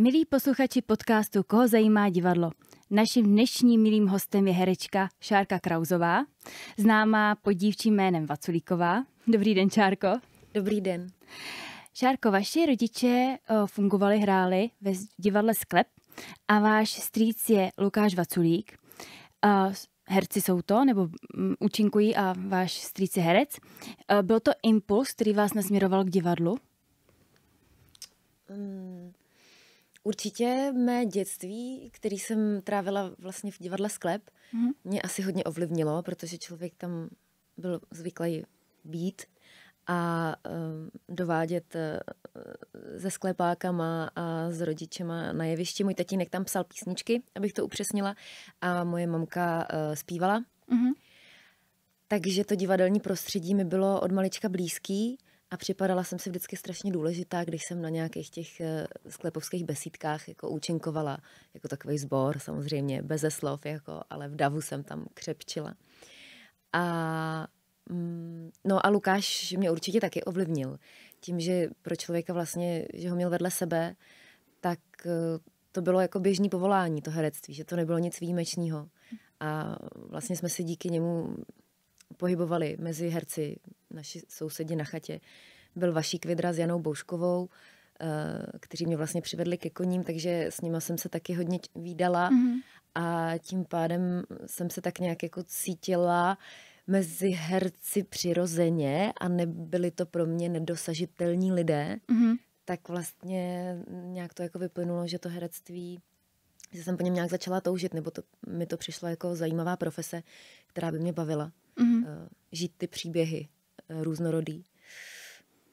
Milí posluchači podcastu Koho zajímá divadlo? Naším dnešním milým hostem je herečka Šárka Krauzová, známá pod dívčím jménem Vaculíková. Dobrý den, Šárko. Dobrý den. Šárko, vaši rodiče eh, fungovali, hráli ve divadle Sklep a váš strýc je Lukáš Vaculík. Eh, herci jsou to, nebo mm, účinkují a váš strýc je herec. Eh, byl to impuls, který vás nasměroval k divadlu? Mm, Určitě mé dětství, který jsem trávila vlastně v divadle Sklep, mm-hmm. mě asi hodně ovlivnilo, protože člověk tam byl zvyklý být a uh, dovádět uh, eh, se sklepákama a s rodičema na jevišti. Můj tatínek tam psal písničky, abych to upřesnila, a moje mamka uh, zpívala. Mm-hmm. Takže to divadelní prostředí mi bylo od malička blízký. A připadala jsem si vždycky strašně důležitá, když jsem na nějakých těch eh, sklepovských besídkách jako účinkovala, jako takový sbor samozřejmě, bez slov, jako, ale v davu jsem tam křepčila. A, mm, no a Lukáš mě určitě taky ovlivnil. Tím, že pro člověka vlastně, že ho měl vedle sebe, tak eh, to bylo jako běžný povolání, to herectví, že to nebylo nic výjimečného. A vlastně jsme si díky němu pohybovali mezi herci, naši sousedi na chatě, byl Vašík Vidra s Janou Bouškovou, eh, kteří mě vlastně přivedli ke koním, takže s nima jsem se taky hodně výdala mm-hmm. a tím pádem jsem se tak nějak jako cítila mezi herci přirozeně a nebyli to pro mě nedosažitelní lidé, mm-hmm. tak vlastně nějak to jako vyplynulo, že to herectví že jsem po něm nějak začala toužit, nebo to, mi to přišlo jako zajímavá profese, která by mě bavila mm-hmm. žít ty příběhy eh, různorodý.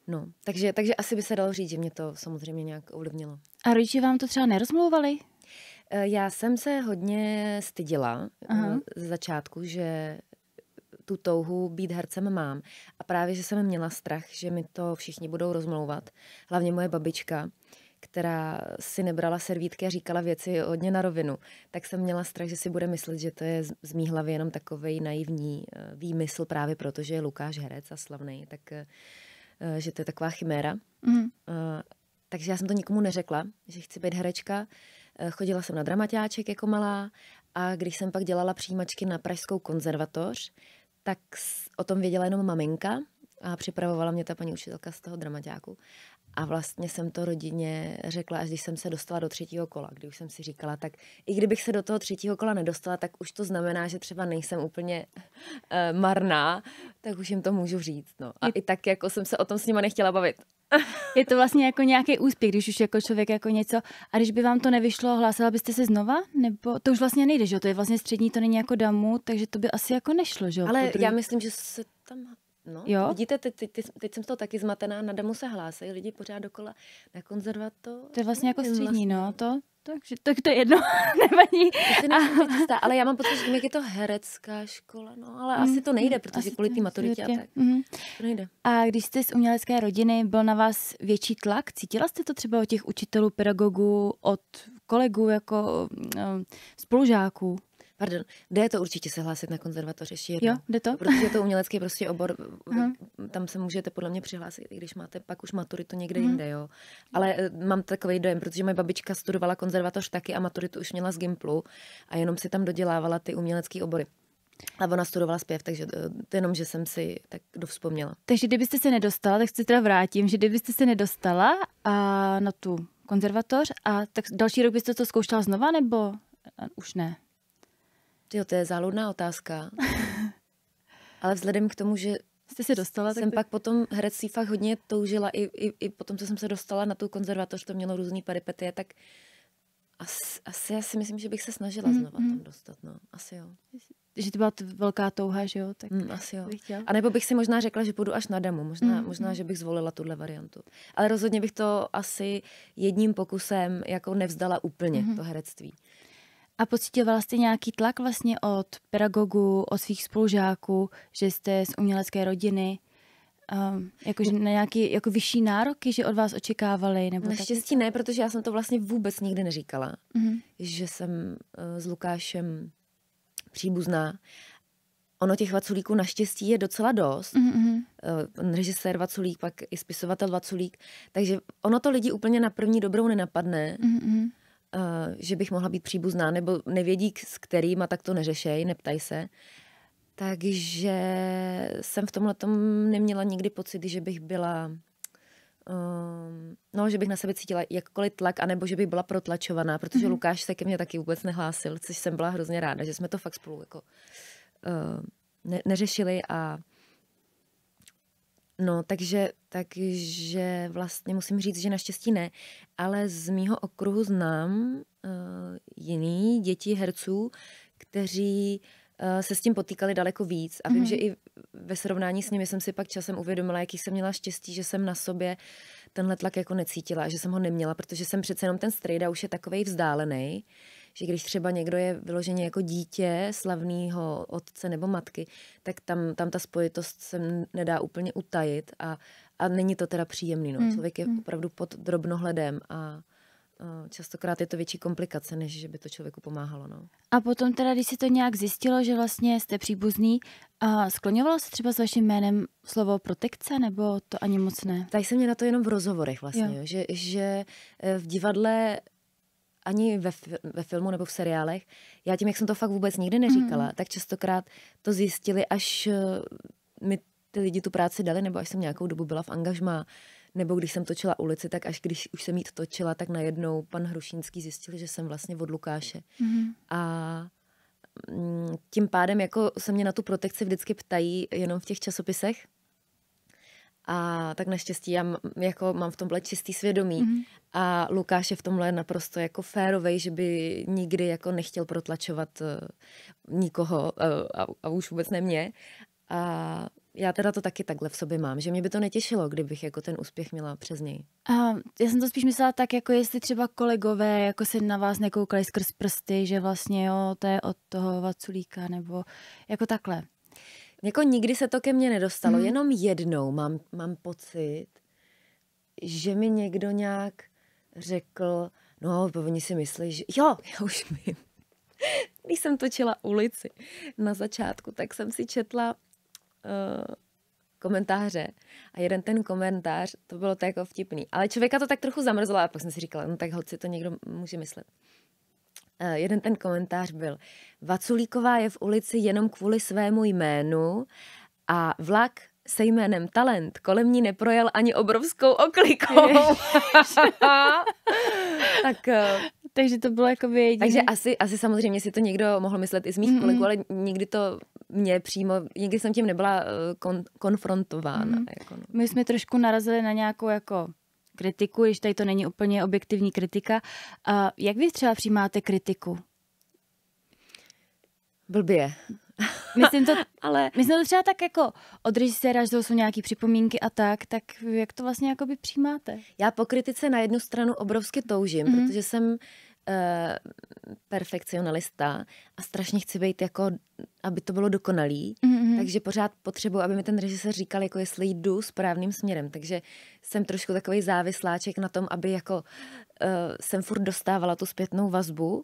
No, takže, takže asi by se dalo říct, že mě to samozřejmě nějak ovlivnilo. A rodiče vám to třeba nerozmlouvali? Eh, já jsem se hodně stydila ze začátku, že tu touhu být hercem mám. A právě, že jsem měla strach, že mi to všichni budou rozmlouvat. Hlavně moje babička, která si nebrala servítky a říkala věci hodně na rovinu, tak jsem měla strach, že si bude myslet, že to je z mý hlavy jenom takovej naivní eh, výmysl právě proto, že je Lukáš herec a slavný, tak eh, eh, že to je taková chiméra. Mm. Takže já jsem to nikomu neřekla, že chci být herečka. Chodila jsem na dramaťáček jako malá a když jsem pak dělala přijímačky na Pražskou konzervatoř, tak o tom věděla jenom maminka a připravovala mě ta paní učitelka z toho dramaťáku. A vlastně jsem to rodině řekla, až když jsem se dostala do třetího kola, kdy už jsem si říkala, tak i kdybych se do toho třetího kola nedostala, tak už to znamená, že třeba nejsem úplně uh, marná, tak už jim to můžu říct. No. A je... i tak jako jsem se o tom s nima nechtěla bavit. je to vlastně jako nějaký úspěch, když už jako člověk jako něco. A když by vám to nevyšlo, hlásila byste se znova? Nebo to už vlastně nejde, že To je vlastně střední, to není jako damu, takže to by asi jako nešlo, že Ale já myslím, že se tam No, jo? vidíte, teď, teď, teď jsem z toho taky zmatená, na demo se hlásí, lidi pořád dokola na konzervatoř. To je vlastně jako střední, vlastně. no, to, takže tak to je jedno, nevadí. A... ale já mám pocit, že je to herecká škola, no ale mm, asi to nejde, mm, protože kvůli té maturitě a tak. Mm. To nejde. A když jste z umělecké rodiny, byl na vás větší tlak? Cítila jste to třeba od těch učitelů, pedagogů, od kolegů, jako no, spolužáků? Pardon, jde to určitě se hlásit na konzervatoř ještě jedno. Jo, jde to? Protože je to umělecký prostě obor, Aha. tam se můžete podle mě přihlásit, i když máte pak už maturitu někde hmm. jinde, jo. Ale eh, mám takový dojem, protože moje babička studovala konzervatoř taky a maturitu už měla z Gimplu a jenom si tam dodělávala ty umělecké obory. A ona studovala zpěv, takže eh, to jenom, že jsem si tak dovzpomněla. Takže kdybyste se nedostala, tak se teda vrátím, že kdybyste se nedostala a na tu konzervatoř, a tak další rok byste to zkoušela znova, nebo eh, už ne? Tyjo, to je záludná otázka. Ale vzhledem k tomu, že jste se dostala, jsem tak... pak potom herectví fakt hodně toužila i, i, i potom, co jsem se dostala na tu konzervatoř, to mělo různý peripetie, tak asi, asi já si myslím, že bych se snažila mm, znova mm. tam mhm. dostat, no. Asi jo. Že to byla velká touha, že jo? Tak mm, asi jo. A nebo bych si možná řekla, že půjdu až na demo. Možná, mm, možná mhm. že bych zvolila tuhle variantu. Ale rozhodně bych to asi jedním pokusem jako nevzdala úplně, mm. to herectví. A pocitovala jste nějaký tlak vlastně od pedagogů, od svých spolužáků, že jste z umělecké rodiny, um, jakože na nějaké jako vyšší nároky, že od vás očekávali? Nebo Naštěstí tak? ne, protože já jsem to vlastně vůbec nikdy neříkala, mm-hmm. že jsem uh, s Lukášem příbuzná. Ono těch vaculíků naštěstí je docela dost. Mm-hmm. režisér vaculík, pak i spisovatel vaculík. Takže ono to lidi úplně na první dobrou nenapadne. Mm-hmm. Eh, že bych mohla být příbuzná, nebo nevědí s kterým a tak to neřešej, neptaj se. Takže jsem v tomhle neměla nikdy pocit, že bych byla ehm, no, že bych na sebe cítila jakkoliv tlak, anebo že bych byla protlačovaná, protože mm-hmm. Lukáš se ke mně taky vůbec nehlásil, což jsem byla hrozně ráda, že jsme to fakt spolu jako uh, ne- neřešili a No, takže, takže vlastně musím říct, že naštěstí ne, ale z mýho okruhu znám uh, jiný děti herců, kteří uh, se s tím potýkali daleko víc a vím, mm-hmm. že i ve srovnání s nimi jsem si pak časem uvědomila, jaký jsem měla štěstí, že jsem na sobě tenhle tlak jako necítila, že jsem ho neměla, protože jsem přece jenom ten strejda už je takovej vzdálený, že když třeba někdo je vyloženě jako dítě slavného otce nebo matky, tak tam, tam ta spojitost se nedá úplně utajit a, a není to teda příjemný. No. Hmm. Člověk je hmm. opravdu pod drobnohledem a častokrát je to větší komplikace, než že by to člověku pomáhalo. No. A potom teda, když se to nějak zjistilo, že vlastně jste příbuzný, a skloňovalo se třeba s vaším jménem slovo protekce, nebo to ani moc ne? Tak se mě na to jenom v rozhovorech vlastně, jo. Jo, že, že eh, v divadle ani ve, ve filmu nebo v seriálech. Já tím, jak jsem to fakt vůbec nikdy neříkala, mm. tak častokrát to zjistili, až eh, mi ty lidi tu práci dali, nebo až jsem nějakou dobu byla v angažmá, nebo když jsem točila ulici, tak až když už jsem jít točila, tak najednou pan Hrušínský zjistil, že jsem vlastně od Lukáše. Mm-hmm. Mm. A tím pádem jako se mě na tu protekci vždycky ptají jenom v těch časopisech, a tak naštěstí já jako mám v tomhle čistý svědomí mm-hmm. a Lukáš je v tomhle naprosto jako férovej, že by nikdy jako nechtěl protlačovat uh, nikoho uh, a, a už vůbec ne mě a já teda to taky takhle v sobě mám, že mě by to netěšilo, kdybych jako ten úspěch měla přes něj. A já jsem to spíš myslela tak, jako jestli třeba kolegové jako se na vás nekoukali skrz prsty, že vlastně jo, to je od toho vaculíka, nebo jako takhle. Jako nikdy se to ke mně nedostalo, hmm. jenom jednou mám, mám pocit, že mi někdo nějak řekl, no, oni si myslí, že jo, já už vím. Když jsem točila ulici na začátku, tak jsem si četla uh, komentáře a jeden ten komentář, to bylo tak jako vtipný. Ale člověka to tak trochu zamrzlo a pak jsem si říkala, no tak hoci to někdo může myslet. Eh, jeden ten komentář byl, Vaculíková je v ulici jenom kvůli svému jménu a vlak se jménem Talent kolem ní neprojel ani obrovskou oklikou. tak, eh, takže to bylo jako. jediné. Takže asi, asi samozřejmě si to někdo mohl myslet i z mých mm-hmm. kolegů, ale nikdy to mě přímo, nikdy jsem tím nebyla eh, kon, konfrontována. Mm-hmm. Jako no. My jsme trošku narazili na nějakou jako kritiku, když tady to není úplně objektivní kritika. A jak vy třeba přijímáte kritiku? Blbě. Myslím to, ale... myslím to třeba tak jako od režiséra, že to jsou nějaké připomínky a tak, tak jak to vlastně jakoby přijímáte? Já po kritice na jednu stranu obrovsky toužím, mm-hmm. protože jsem Eh, perfekcionalista a strašně chci být jako, aby to bylo dokonalý, mm-hmm. takže pořád potřebuji, aby mi ten režisér říkal, jako jestli jdu správným směrem, takže jsem trošku takový závisláček na tom, aby jako uh, jsem furt dostávala tu zpětnou vazbu,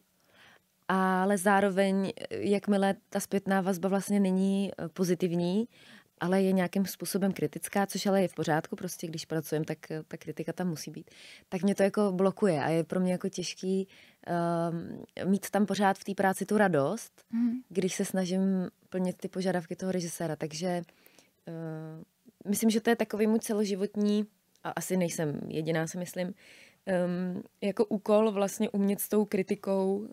ale zároveň, jakmile ta zpětná vazba vlastně není eh, pozitivní, ale je nějakým způsobem kritická, což ale je v pořádku, prostě když pracujeme, tak ta kritika tam musí být, tak mě to jako blokuje a je pro mě jako těžký um, mít tam pořád v té práci tu radost, mm. když se snažím plnit ty požadavky toho režiséra, takže uh, myslím, že to je takový můj celoživotní, a asi nejsem jediná, si myslím, um, jako úkol vlastně umět s tou kritikou um,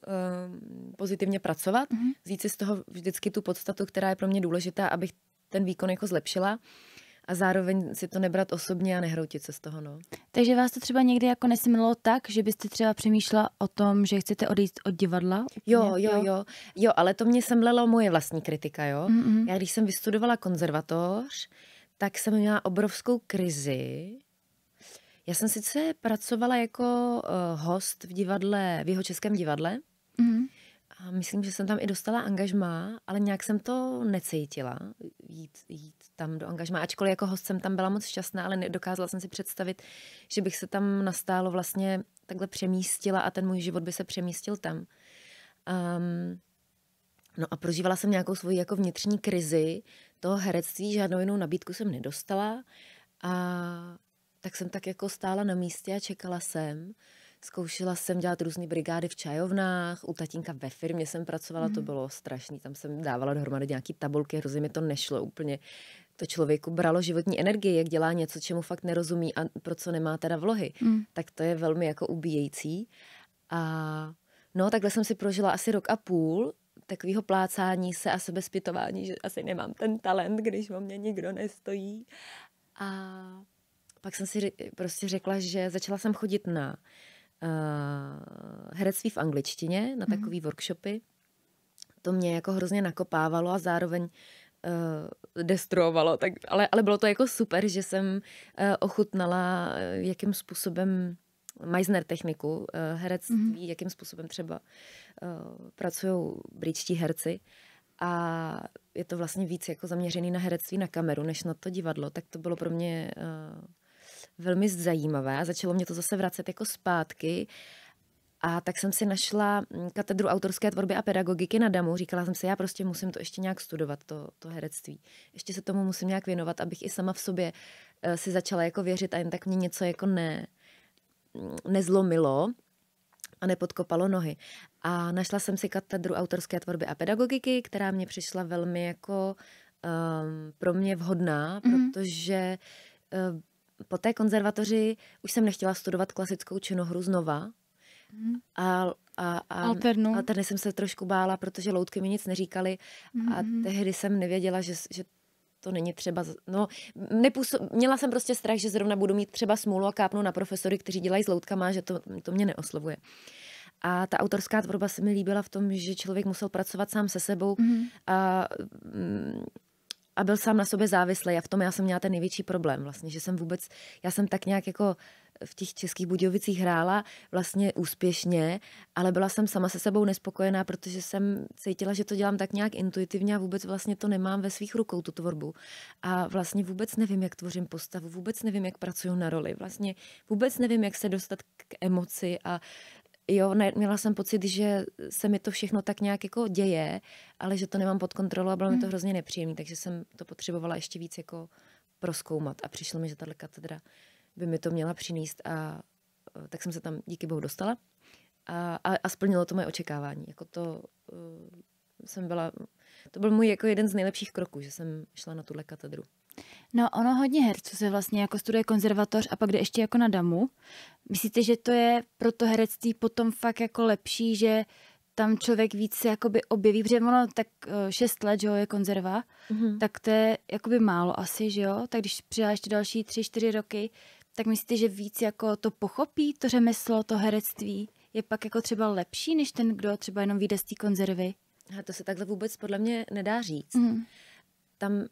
pozitivně pracovat, mm-hmm. vzít si z toho vždycky tu podstatu, která je pro mě důležitá, abych ten výkon jako zlepšila a zároveň si to nebrat osobně a nehroutit se z toho. No. Takže vás to třeba někdy jako nesmilo tak, že byste třeba přemýšlela o tom, že chcete odejít od divadla? Jo, jo, jo, jo. Jo, ale to mě semlelo moje vlastní kritika, jo. mm hmm Já když jsem vystudovala konzervatoř, tak jsem měla obrovskou krizi. Já jsem sice pracovala jako eh, host v divadle, v jeho českém divadle, mm-hmm. A myslím, že jsem tam i dostala angažmá, ale nějak jsem to necítila, jít, jít tam do angažmá. Ačkoliv jako host jsem tam byla moc šťastná, ale nedokázala jsem si představit, že bych se tam nastálo vlastně takhle přemístila a ten můj život by se přemístil tam. Um, no a prožívala jsem nějakou svoji jako vnitřní krizi toho herectví, žádnou jinou nabídku jsem nedostala a tak jsem tak jako stála na místě a čekala jsem. Zkoušela jsem dělat různé brigády v čajovnách, u tatínka ve firmě jsem pracovala, mm. to bylo strašný, tam jsem dávala dohromady nějaké tabulky, hrozně mi to nešlo úplně. To člověku bralo životní energii, jak dělá něco, čemu fakt nerozumí a pro co nemá teda vlohy. Mm. Tak to je velmi jako ubíjející. A no, takhle jsem si prožila asi rok a půl takového plácání se a sebezpytování, že asi nemám ten talent, když o mě nikdo nestojí. A pak jsem si prostě řekla, že začala jsem chodit na Eh, herectví v angličtině na mhm. takové mm-hmm. workshopy. To mě jako hrozně nakopávalo a zároveň uh, destruovalo. Tak, ale, ale bylo to jako super, že jsem uh, ochutnala, jakým způsobem Meisner techniku uh, herectví, mm-hmm. jakým způsobem třeba uh, pracují britští herci. A je to vlastně víc jako zaměřený na herectví na kameru, než na to divadlo. Tak to bylo pro mě uh, velmi zajímavé a začalo mě to zase vracet jako zpátky. A tak jsem si našla mm, katedru autorské tvorby a pedagogiky na Damu. Říkala jsem si, já prostě musím to ještě nějak studovat, to, to herectví. Ještě se tomu musím nějak věnovat, abych i sama v sobě eh, si začala jako věřit a jen tak mě něco jako ne, mm, nezlomilo a nepodkopalo nohy. A našla jsem si katedru autorské tvorby a pedagogiky, která mě přišla velmi jako um, pro mě vhodná, mm-hmm. protože uh, po té konzervatoři už jsem nechtěla studovat klasickou činohru znova. Mm. A, a, a alternu. alterny jsem se trošku bála, protože loutky mi nic neříkaly mm. a mhm. tehdy jsem nevěděla, že, že to není třeba, no, nepůso, měla jsem prostě strach, že zrovna budu mít třeba smůlu a kápnu na profesory, kteří dělají s loutkama, že to, to mě neoslovuje. A ta autorská tvorba se mi líbila v tom, že člověk musel pracovat sám se sebou mm-hmm. a a byl sám na sobě závislý a v tom já jsem měla ten největší problém vlastně, že jsem vůbec, já jsem tak nějak jako v těch českých Budějovicích hrála vlastně úspěšně, ale byla jsem sama se sebou nespokojená, protože jsem cítila, že to dělám tak nějak intuitivně a vůbec vlastně to nemám ve svých rukou, tu tvorbu. A vlastně vůbec nevím, jak tvořím postavu, vůbec nevím, jak pracuju na roli, vlastně vůbec nevím, jak se dostat k emoci a jo, ne, měla jsem pocit, že se mi to všechno tak nějak jako děje, ale že to nemám pod kontrolou a bylo mi to hmm. hrozně nepříjemné, takže jsem to potřebovala ještě víc jako proskoumat a přišlo mi, že tahle katedra by mi to měla přinést a eh, tak jsem se tam díky bohu dostala a, a, a splnilo to moje očekávání. Jako to uh, jsem byla, to byl můj jako jeden z nejlepších kroků, že jsem šla na tuhle katedru. No, ono hodně herců se vlastně jako studuje konzervatoř a pak jde ještě jako na damu. Myslíte, že to je pro to herectví potom fakt jako lepší, že tam člověk víc se jakoby objeví, protože ono tak eh, šest let, že jo, je konzerva, mm-hmm. tak to je jakoby málo asi, že jo, tak když přidá ještě další tři, čtyři roky, tak myslíte, že víc jako to pochopí, to řemeslo, to herectví, je pak jako třeba lepší, než ten, kdo třeba jenom vyjde z té konzervy? A to se takhle vůbec podle mě nedá říct. Mm. Tam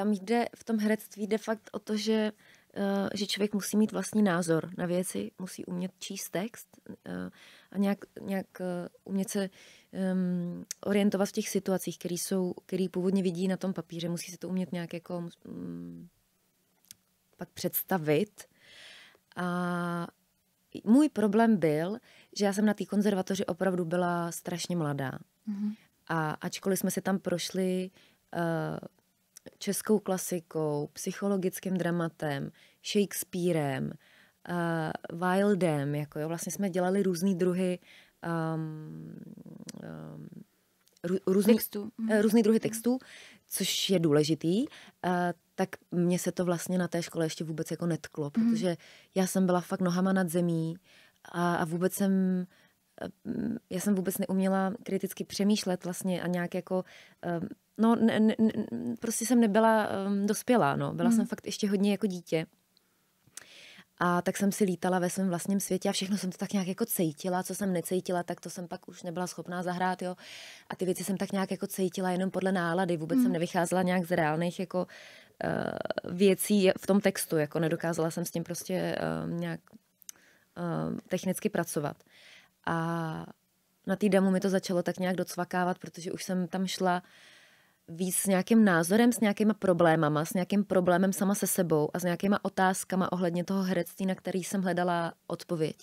tam jde v tom herectví jde fakt o to, že eh, že člověk musí mít vlastní názor na věci, musí umět číst text eh, a nějak, nějak eh, umět se um, orientovat v těch situacích, které jsou, který původně vidí na tom papíře. Musí se to umět nějak jako um, pak představit. A můj problém byl, že já jsem na té konzervatoři opravdu byla strašně mladá. Mm-hmm. A ačkoliv jsme se tam prošli uh, českou klasikou, psychologickým dramatem, Shakespearem, uh, Wildem, jako jo, vlastně jsme dělali různé druhy um, um, různý, textu. Eh, mhm. různý druhy textů, což je důležitý, tak mě se to vlastně na té škole ještě vůbec jako netklo, mhm. protože já jsem byla fakt nohama nad zemí a, a vůbec jsem eh, já jsem vůbec neuměla kriticky přemýšlet vlastně a nějak jako eh, no, ne, ne, prostě jsem nebyla um, dospělá, no. Byla hmm. jsem fakt ještě hodně jako dítě. A tak jsem si lítala ve svém vlastním světě a všechno jsem to tak nějak jako cejtila. Co jsem necejtila, tak to jsem pak už nebyla schopná zahrát, jo. A ty věci jsem tak nějak jako cejtila jenom podle nálady. Vůbec hmm. jsem nevycházela nějak z reálných jako uh, věcí v tom textu, jako nedokázala jsem s tím prostě uh, nějak uh, technicky pracovat. A na té damu mi to začalo tak nějak docvakávat, protože už jsem tam šla uh, víc s nějakým názorem, s nějakýma problémama, s nějakým problémem sama se sebou a s nějakýma otázkama ohledně toho herectví, na který jsem hledala odpověď.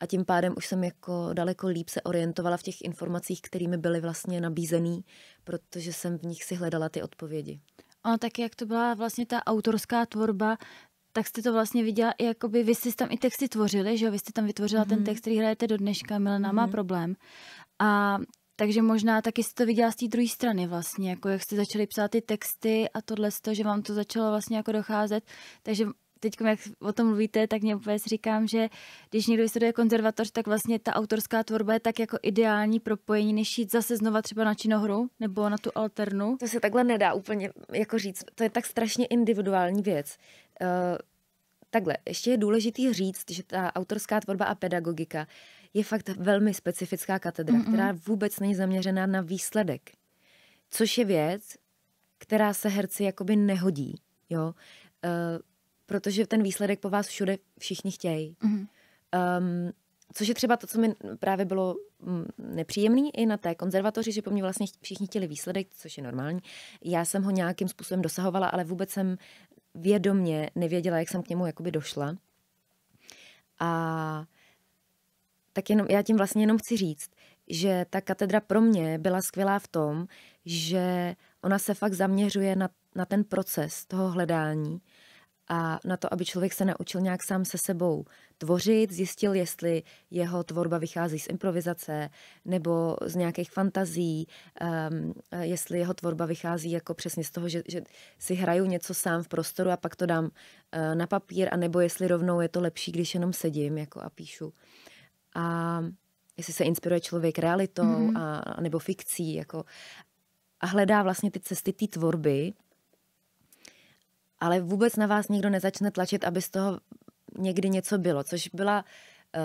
A tím pádem už jsem jako daleko líp se orientovala v těch informacích, kterými byly vlastně nabízený, protože jsem v nich si hledala ty odpovědi. A tak, jak to byla vlastně ta autorská tvorba, tak jste to vlastně viděla i jakoby, vy jste tam i texty tvořili, že jo? Vy jste tam vytvořila mm-hmm. ten mhm. text, který hrajete do dneška, Milena mm-hmm. má mhm. problém. A takže možná taky jste to viděla z té druhé strany vlastně, jako jak jste začali psát ty texty a tohle, to, že vám to začalo vlastně jako docházet. Takže teď, jak o tom mluvíte, tak mě úplně říkám, že když někdo vystuduje konzervatoř, tak vlastně ta autorská tvorba je tak jako ideální propojení, než jít zase znova třeba na činohru nebo na tu alternu. To se takhle nedá úplně jako říct. To je tak strašně individuální věc. Uh, takhle, ještě je důležitý říct, že ta autorská tvorba a pedagogika je fakt velmi specifická katedra, Mm-mm. která vůbec není zaměřená na výsledek. Což je věc, která se herci jakoby nehodí, jo. Uh, protože ten výsledek po vás všude všichni chtějí. Mm-hmm. Um, což je třeba to, co mi právě bylo mm, nepříjemný i na té konzervatoři, že po mně vlastně všichni chtěli výsledek, což je normální. Já jsem ho nějakým způsobem dosahovala, ale vůbec jsem vědomně nevěděla, jak jsem k němu jakoby došla. A tak jenom, já tím vlastně jenom chci říct, že ta katedra pro mě byla skvělá v tom, že ona se fakt zaměřuje na, na ten proces toho hledání a na to, aby člověk se naučil nějak sám se sebou tvořit, zjistil, jestli jeho tvorba vychází z improvizace nebo z nějakých fantazí, um, jestli jeho tvorba vychází jako přesně z toho, že, že si hraju něco sám v prostoru a pak to dám uh, na papír, anebo jestli rovnou je to lepší, když jenom sedím jako a píšu a jestli se inspiruje člověk realitou mm. a, a nebo fikcí. Jako, a hledá vlastně ty cesty té tvorby, ale vůbec na vás nikdo nezačne tlačit, aby z toho někdy něco bylo, což byla uh,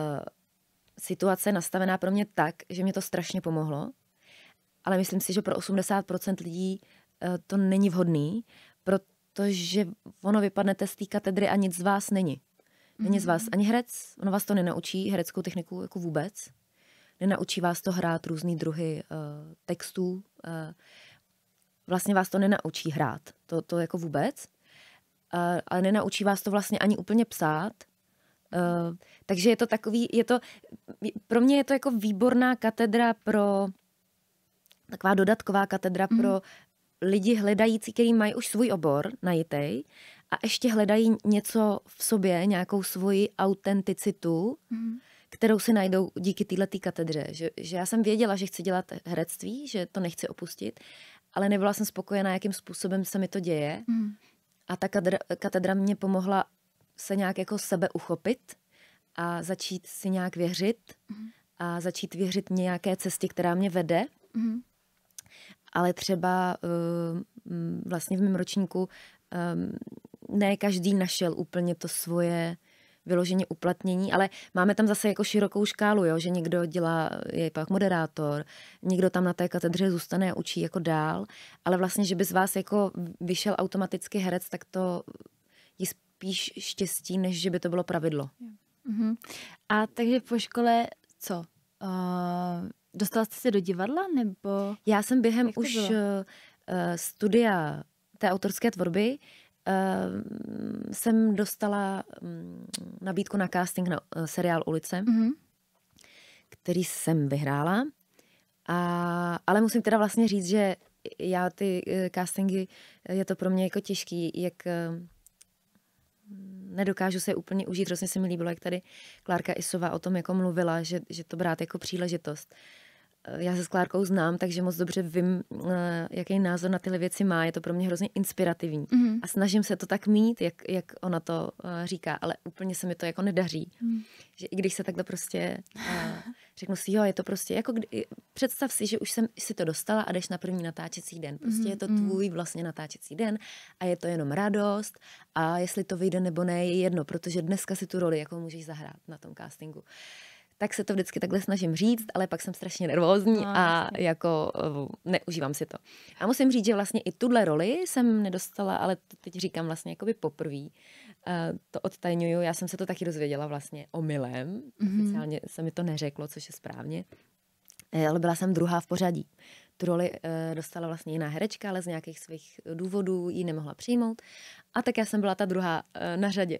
situace nastavená pro mě tak, že mě to strašně pomohlo, ale myslím si, že pro 80% lidí uh, to není vhodný, protože ono vypadnete z té katedry a nic z vás není. Není z mhm. vás ani herec, ono vás to nenaučí, hereckou techniku jako vůbec. Nenaučí vás to hrát různý druhy uh, textů. Uh, vlastně vás to nenaučí hrát, to, to jako vůbec. Uh, ale nenaučí vás to vlastně ani úplně psát. Uh, takže je to takový, je to, pro mě je to jako výborná katedra pro, taková dodatková katedra mm. pro mhm. lidi hledající, kteří mají už svůj obor najitej, a ještě hledají něco v sobě, nějakou svoji autenticitu, mm. kterou si najdou díky této katedře. Že, že já jsem věděla, že chci dělat herectví, že to nechci opustit, ale nebyla jsem spokojená, jakým způsobem se mi to děje. Mm. A ta katedra, katedra mě pomohla se nějak jako sebe uchopit a začít si nějak věřit mm. a začít věřit nějaké cestě, která mě vede. Mm. Ale třeba uh, vlastně v mém ročníku um, ne každý našel úplně to svoje vyloženě uplatnění, ale máme tam zase jako širokou škálu, jo? že někdo dělá, je pak moderátor, někdo tam na té katedře zůstane a učí jako dál, ale vlastně, že by z vás jako vyšel automaticky herec, tak to je spíš štěstí, než že by to bylo pravidlo. Mm-hmm. A takže po škole co? Uh, dostala jste se do divadla nebo? Já jsem během už uh, studia té autorské tvorby uh, Ehm, jsem dostala mm, nabídku na casting na eh, seriál Ulice, mm-hmm. který jsem vyhrála. A, ale musím teda vlastně říct, že já ty eh, castingy, eh, je to pro mě jako těžký, jak ehm, nedokážu se úplně užít. Hrozně se mi líbilo, jak tady Klárka Isová o tom jako mluvila, že, že to brát jako příležitost. Uh, Eh, já se s Klárkou znám, takže moc dobře vím, eh, jaký názor na tyhle věci má. Je to pro mě hrozně inspirativní. Mm. A snažím se to tak mít, jak, jak ona to eh, říká, ale úplně se mi to jako nedaří. Mm. Že i když se takhle prostě řeknu si, jo, je to prostě jako, kdy, představ si, že už jsem si to dostala a jdeš na první natáčecí den. Prostě mm. je to mhm. tvůj vlastně natáčecí den a je to jenom radost a jestli to vyjde nebo ne, je jedno, protože dneska si tu roli jako můžeš zahrát na tom castingu. Uh, tak se to vždycky takhle snažím říct, ale pak jsem strašně nervózní no, a jasně. jako eh, neužívám si to. A musím říct, že vlastně i tuhle roli jsem nedostala, ale to teď říkám vlastně jakoby poprvé. Uh, eh, to odtajňuju, já jsem se to taky dozvěděla vlastně omylem, mm-hmm. oficiálně se mi to neřeklo, což je správně, eh, ale byla jsem druhá v pořadí. Tu roli uh, dostala vlastně jiná herečka, ale z nějakých svých důvodů ji nemohla přijmout. A tak já jsem byla ta druhá uh, na řadě.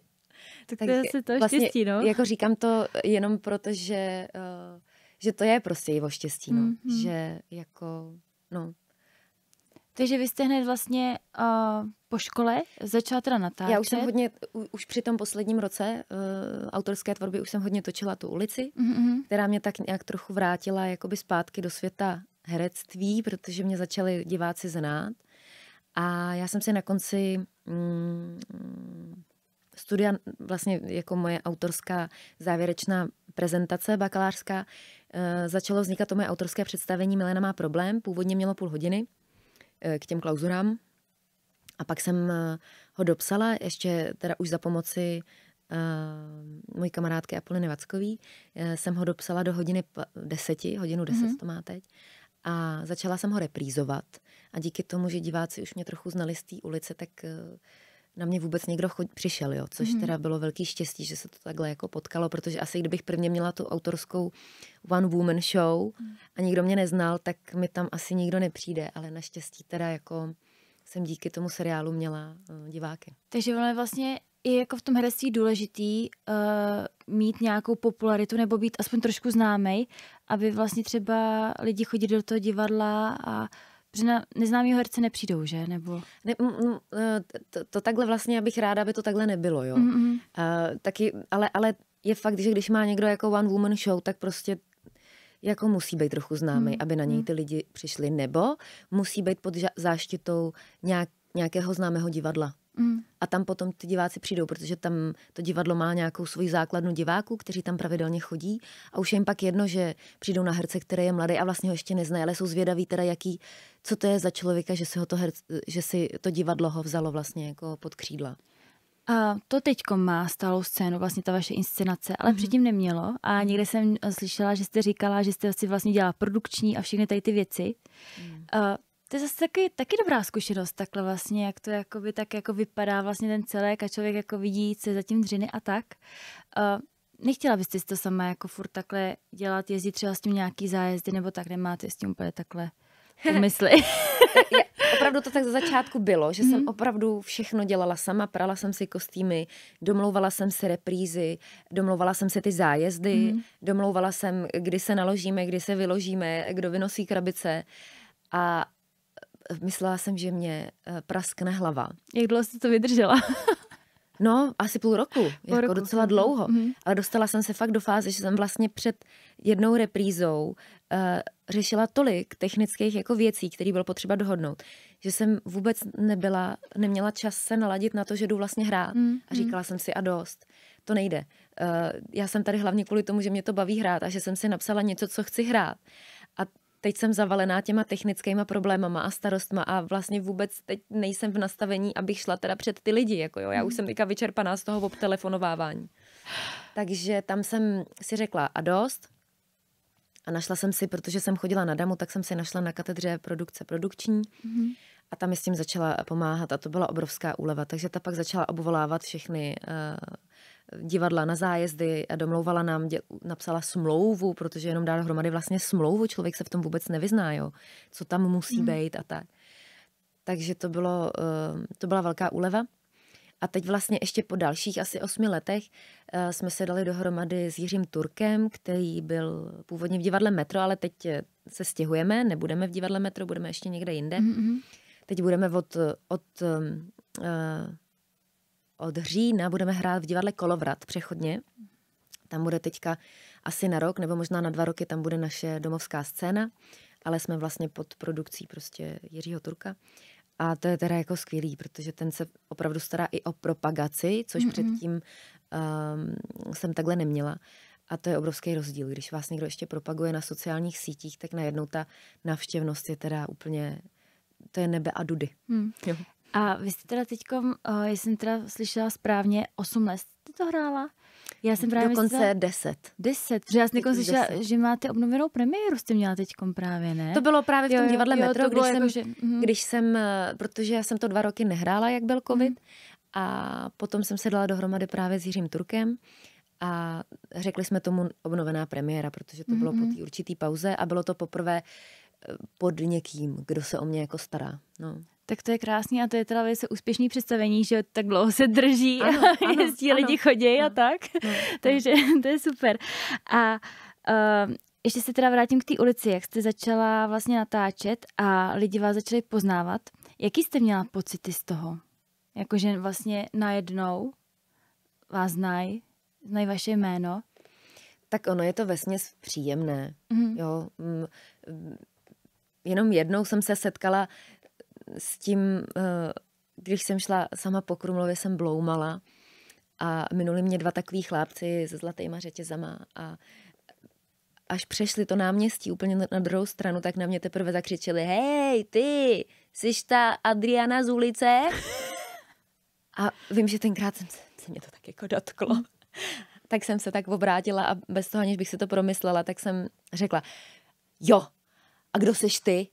Tak, tak to je asi to vlastně, štěstí, no? Jako říkám to jenom proto, že, uh, že to je prostě i o štěstí, no. Mm-hmm. Že jako, no. Takže vy jste hned vlastně uh, po škole začala teda natáčet? Já už jsem hodně, už při tom posledním roce uh, autorské tvorby už jsem hodně točila tu ulici, mm-hmm. která mě tak nějak trochu vrátila jakoby zpátky do světa herectví, protože mě začali diváci znát. A já jsem si na konci mm, studia, vlastně jako moje autorská závěrečná prezentace bakalářská, eh, začalo vznikat to moje autorské představení Milena má problém. Původně mělo půl hodiny eh, k těm klauzurám. A pak jsem eh, ho dopsala, ještě teda už za pomoci uh, můj kamarádky Apoliny Vackový. Uh, jsem ho dopsala do hodiny deseti, hodinu deset mm-hmm. to má teď. A začala jsem ho reprízovat. A díky tomu, že diváci už mě trochu znali z té ulice, tak uh, na mě vůbec někdo chod, přišel, jo, což mm. teda bylo velký štěstí, že se to takhle jako potkalo, protože asi kdybych prvně měla tu autorskou one woman show mm. a nikdo mě neznal, tak mi tam asi nikdo nepřijde, ale naštěstí teda jako jsem díky tomu seriálu měla uh, diváky. Takže ono je vlastně i jako v tom herectví důležitý uh, mít nějakou popularitu nebo být aspoň trošku známý, aby vlastně třeba lidi chodili do toho divadla a že na neznámý herce nepřijdou, že? Nebo... Ne, m- eh, to, to takhle vlastně, já bych ráda, aby to takhle nebylo, jo. Mm-hmm. Uh, taky, ale, ale je fakt, že když má někdo jako one woman show, tak prostě jako musí být trochu známý, mm-hmm. aby na něj ty lidi přišli, nebo musí být pod záštitou nějak, nějakého známého divadla. Mm. A tam potom ty diváci přijdou, protože tam to divadlo má nějakou svoji základnu diváků, kteří tam pravidelně chodí. A už je jim pak jedno, že přijdou na herce, který je mladý a vlastně ho ještě neznají, ale jsou zvědaví teda, jaký, co to je za člověka, že, si ho to herc, že si to divadlo ho vzalo vlastně jako pod křídla. A to teď má stálou scénu, vlastně ta vaše inscenace, ale mm. předtím nemělo. A mhm. někde jsem slyšela, že jste říkala, že jste si vlastně dělala produkční a všechny tady ty věci. Mm. To je zase taky, taky dobrá zkušenost takhle vlastně, jak to jakoby, tak jako vypadá vlastně ten celek a člověk jako vidí, co je zatím dřiny a tak. Uh, nechtěla byste si to sama jako furt takhle dělat, jezdit třeba s tím nějaký zájezdy nebo tak, nemáte s tím úplně takhle mysli. opravdu to tak za začátku bylo, že mm-hmm. jsem mhm. opravdu všechno dělala sama, prala jsem si kostýmy, domlouvala jsem si reprízy, domlouvala jsem si ty zájezdy, mm-hmm. domlouvala jsem, kdy se naložíme, kdy se vyložíme, kdo vynosí krabice. A myslela jsem, že mě eh, praskne hlava. Jak dlouho jste to vydržela? No, asi půl roku, půl jako roku. docela mhm, dlouho. Mm-hmm. Ale dostala jsem se fakt do fáze, že jsem vlastně před jednou reprízou uh, řešila tolik technických jako věcí, které bylo potřeba dohodnout, že jsem vůbec nebyla, neměla čas se naladit na to, že jdu vlastně hrát. Mm-hmm. A říkala mhm. jsem si a dost, to nejde. Uh, já jsem tady hlavně kvůli tomu, že mě to baví hrát a že jsem si napsala něco, co chci hrát teď jsem zavalená těma technickýma problémama a starostma a vlastně vůbec teď nejsem v nastavení, abych šla teda před ty lidi, jako jo, já už jsem teďka vyčerpaná z toho obtelefonovávání. Takže tam jsem si řekla a dost, a našla jsem si, protože jsem chodila na damu, tak jsem si našla na katedře produkce produkční mm-hmm. a tam mi s tím začala pomáhat a to byla obrovská úleva. Takže ta pak začala obvolávat všechny uh, divadla na zájezdy a domlouvala nám, dě, napsala smlouvu, protože jenom dá dohromady vlastně smlouvu, člověk se v tom vůbec nevyzná, jo, co tam musí mm. být a tak. Takže to, bylo, eh, to byla velká úleva. A teď vlastně ještě po dalších asi osmi letech eh, jsme se dali dohromady s Jiřím Turkem, který byl původně v divadle Metro, ale teď eh, se stěhujeme, nebudeme v divadle Metro, budeme ještě někde jinde. Mm-hmm. Teď budeme od, od uh, od října budeme hrát v divadle Kolovrat přechodně. Tam bude teďka asi na rok, nebo možná na dva roky, tam bude naše domovská scéna, ale jsme vlastně pod produkcí prostě Jiřího Turka. A to je teda jako skvělý, protože ten se opravdu stará i o propagaci, což mm-hmm. předtím um, jsem takhle neměla. A to je obrovský rozdíl. Když vás někdo ještě propaguje na sociálních sítích, tak najednou ta návštěvnost je teda úplně, to je nebe a dudy. Hmm. Jo. A vy jste teda teď, uh, eh, jsem teda slyšela správně, 8 let jste to hrála? Já jsem právě Dokonce myslela... 10. 10, protože já jsem jako slyšela, že máte obnovenou premiéru, jste měla teď právě, ne? To bylo právě v tom jo, divadle jo, Metro, to když, jsem, že... Mhm. když jsem, eh, protože já jsem to dva roky nehrála, jak byl covid, mm. a potom jsem se dala dohromady právě s Jiřím Turkem a řekli jsme tomu obnovená premiéra, protože to bylo mm-hmm. po mhm. té určitý pauze a bylo to poprvé eh, pod někým, kdo se o mě jako stará. No. Tak to je krásný a to je teda velice úspěšný představení, že tak dlouho se drží ano, a ano, jezdí, ano, lidi chodí a tak. Ano, no. Takže ano. to je super. A uh, ještě se teda vrátím k té ulici, jak jste začala vlastně natáčet a lidi vás začali poznávat. Jaký jste měla pocity z toho? Jakože vlastně najednou vás znají, znají vaše jméno. Tak ono je to vesměs příjemné. Mhm. Mm. Jo. Jenom jednou jsem se setkala s tím, eh, když jsem šla sama po Krumlově, jsem bloumala a minuli mě dva takový chlápci se zlatýma řetězama a až přešli to náměstí úplně na druhou stranu, tak na mě teprve zakřičeli, hej, ty, jsi ta Adriana z ulice? A vím, že tenkrát jsem se, se mě to tak jako dotklo. tak jsem se tak obrátila a bez toho, aniž bych si to promyslela, tak jsem řekla, jo, a kdo seš ty?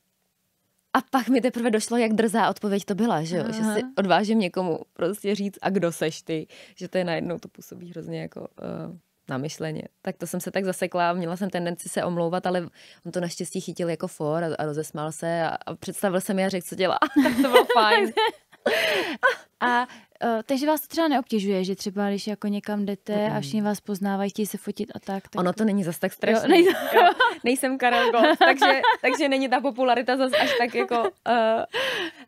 A pak mi teprve došlo, jak drzá odpověď to byla, že, jo? Aha. že si odvážím někomu prostě říct, a kdo seš ty, že to je najednou, to působí hrozně jako uh, eh, namyšleně. Tak to jsem se tak zasekla, měla jsem tendenci se omlouvat, ale on to naštěstí chytil jako for a, a rozesmál se a, a představil jsem mi a řekl, co dělá. tak to bylo fajn. a Eh, takže vás to třeba neobtěžuje, že třeba když jako někam jdete mm a všichni vás poznávají, chtějí se fotit a tak. tak... Ono to není zas tak strašné. Nej... nejsem Karel Gold, takže, takže není ta popularita zas až tak jako uh,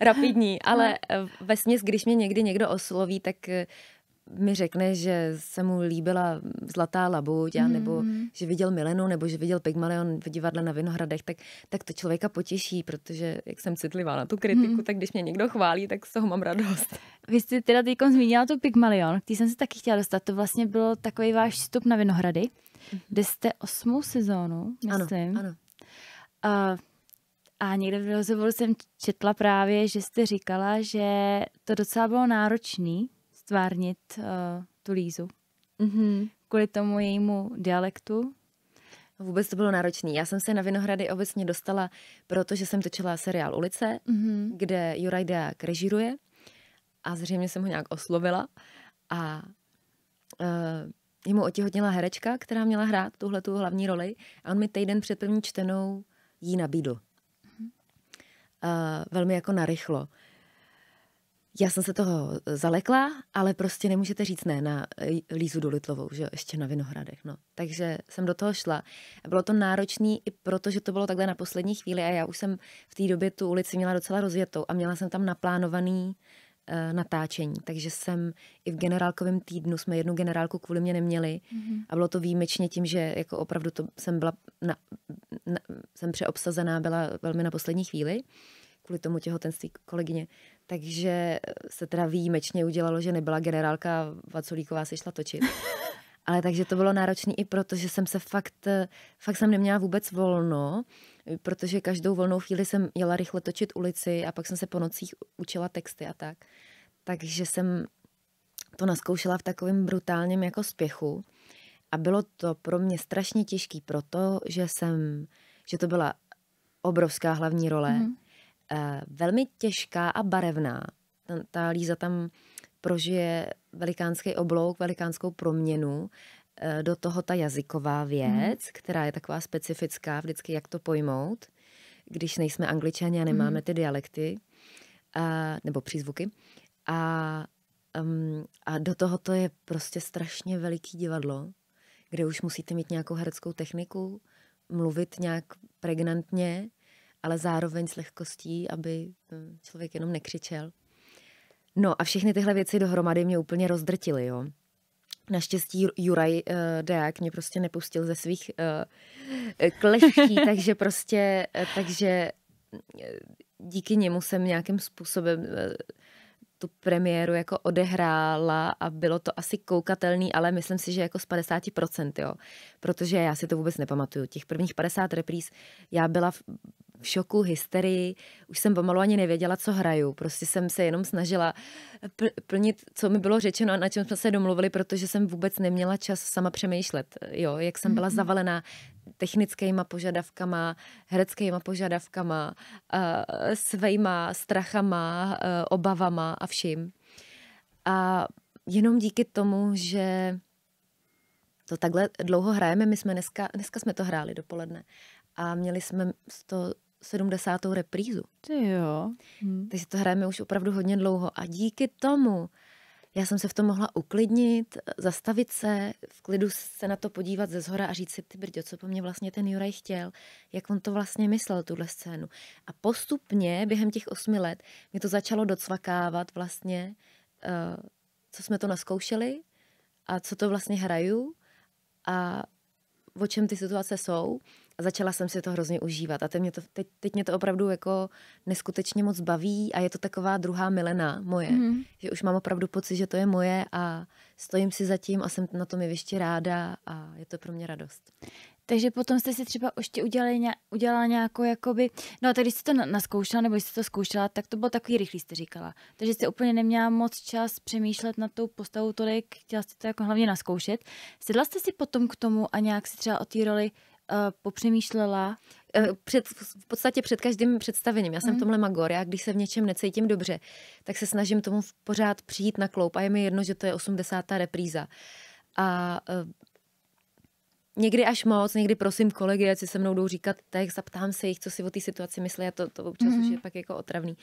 rapidní, ale uh, ve směs, když mě někdy někdo osloví, tak uh, mi řekne, že se mu líbila Zlatá labuť, mm. nebo mm-hmm. že viděl Milenu, nebo že viděl Pygmalion v divadle na Vinohradech, tak, tak to člověka potěší, protože jak jsem citlivá na tu kritiku, mm. tak když mě někdo chválí, tak z toho mám radost. Vy jste teda teď zmínila tu Pygmalion, který jsem se taky chtěla dostat. To vlastně byl takový váš vstup na Vinohrady, mm. kde jste osmou sezónu, myslím. Ano, ano. A, a někde v rozhovoru jsem četla právě, že jste říkala, že to docela bylo náročný stvárnit uh, tu Lízu. Mm-hmm. Kvůli tomu jejímu dialektu. Vůbec to bylo náročné. Já jsem se na Vinohrady obecně dostala, protože jsem točila seriál Ulice, mm-hmm. kde Juraj Deák režíruje a zřejmě jsem ho nějak oslovila a uh, jemu otěhotněla herečka, která měla hrát tuhle tu hlavní roli a on mi týden před první čtenou jí nabídl. Uh, velmi jako narychlo. Já jsem se toho zalekla, ale prostě nemůžete říct ne na eh, Lízu Dolitlovou, že ještě na Vinohradech. No. Takže jsem do toho šla. Bylo to náročné i proto, že to bylo takhle na poslední chvíli a já už jsem v té době tu ulici měla docela rozjetou a měla jsem tam naplánovaný uh, natáčení. Takže jsem i v generálkovém týdnu jsme jednu generálku kvůli mě neměli mm-hmm. a bylo to výjimečně tím, že jako opravdu to jsem byla na, na, jsem přeobsazená, byla velmi na poslední chvíli. Uh, kvůli tomu těhotenství kolegyně. Takže eh, se teda výjimečně udělalo, že nebyla generálka Vaculíková se šla točit. Ale takže to bylo náročné i proto, že jsem se fakt, eh, fakt jsem neměla vůbec volno, protože každou volnou chvíli jsem jela rychle točit ulici a pak jsem se po nocích učila texty a tak. Takže jsem to naskoušela v takovém brutálním jako spěchu a bylo to pro mě strašně těžký proto, že jsem, že to byla obrovská hlavní role. Mm. Mm-hmm Eh, velmi těžká a barevná. Ta líza tam prožije velikánský oblouk, velikánskou proměnu, eh, do toho ta jazyková věc, hmm. která je taková specifická vždycky, jak to pojmout, když nejsme angličani a mhm. nemáme ty dialekty a, nebo přízvuky. A, um, a do toho to je prostě strašně veliký divadlo, kde už musíte mít nějakou hereckou techniku, mluvit nějak pregnantně, ale zároveň s lehkostí, aby hm, člověk jenom nekřičel. No a všechny tyhle věci dohromady mě úplně rozdrtily, jo. Naštěstí Juraj uh, eh, Deák mě prostě nepustil ze svých uh, kleští, takže prostě, takže díky němu jsem nějakým způsobem uh, tu premiéru jako odehrála a bylo to asi koukatelný, ale myslím si, že jako z 50%, jo. Protože já si to vůbec nepamatuju. Těch prvních 50 repríz, já byla v v šoku, hysterii, už jsem pomalu ani nevěděla, co hraju. Prostě jsem se jenom snažila plnit, co mi bylo řečeno a na čem jsme se domluvili, protože jsem vůbec neměla čas sama přemýšlet, jo, jak jsem byla mm-hmm. zavalená technickýma požadavkama, hereckýma požadavkama, svejma strachama, obavama a vším. A jenom díky tomu, že to takhle dlouho hrajeme, my jsme dneska, dneska jsme to hráli dopoledne a měli jsme to 70. reprízu. Ty jo. Hm. Takže to hrajeme už opravdu hodně dlouho a díky tomu já jsem se v tom mohla uklidnit, zastavit se, v klidu se na to podívat ze zhora a říct si, ty brďo, co po mně vlastně ten Juraj chtěl, jak on to vlastně myslel, tuhle scénu. A postupně během těch osmi let mi to začalo docvakávat vlastně, eh, co jsme to naskoušeli a co to vlastně hraju a o čem ty situace jsou a začala jsem si to hrozně užívat. A teď mě to, teď, teď mě to opravdu jako neskutečně moc baví a je to taková druhá milena moje, mm. že už mám opravdu pocit, že to je moje a stojím si za tím a jsem na tom jevišti ráda a je to pro mě radost. Takže potom jste si třeba ještě udělali, udělala nějakou jakoby, no tak když jste to naskoušela nebo jste to zkoušela, tak to bylo takový rychlý, jste říkala. Takže jste úplně neměla moc čas přemýšlet nad tou postavou tolik, chtěla jste to jako hlavně naskoušet. Sedla jste si potom k tomu a nějak si třeba o té roli uh, Eh, popřemýšlela, eh, před, v podstatě před každým představením. Já jsem mm. tomhle magor, já když se v něčem necítím dobře, tak se snažím tomu pořád přijít na kloup a je mi jedno, že to je 80. repríza. A eh, někdy až moc, někdy prosím kolegy, ať si se mnou jdou říkat text a ptám se jich, co si o té situaci myslí a to, to občas mm. už je mhm. pak jako otravný.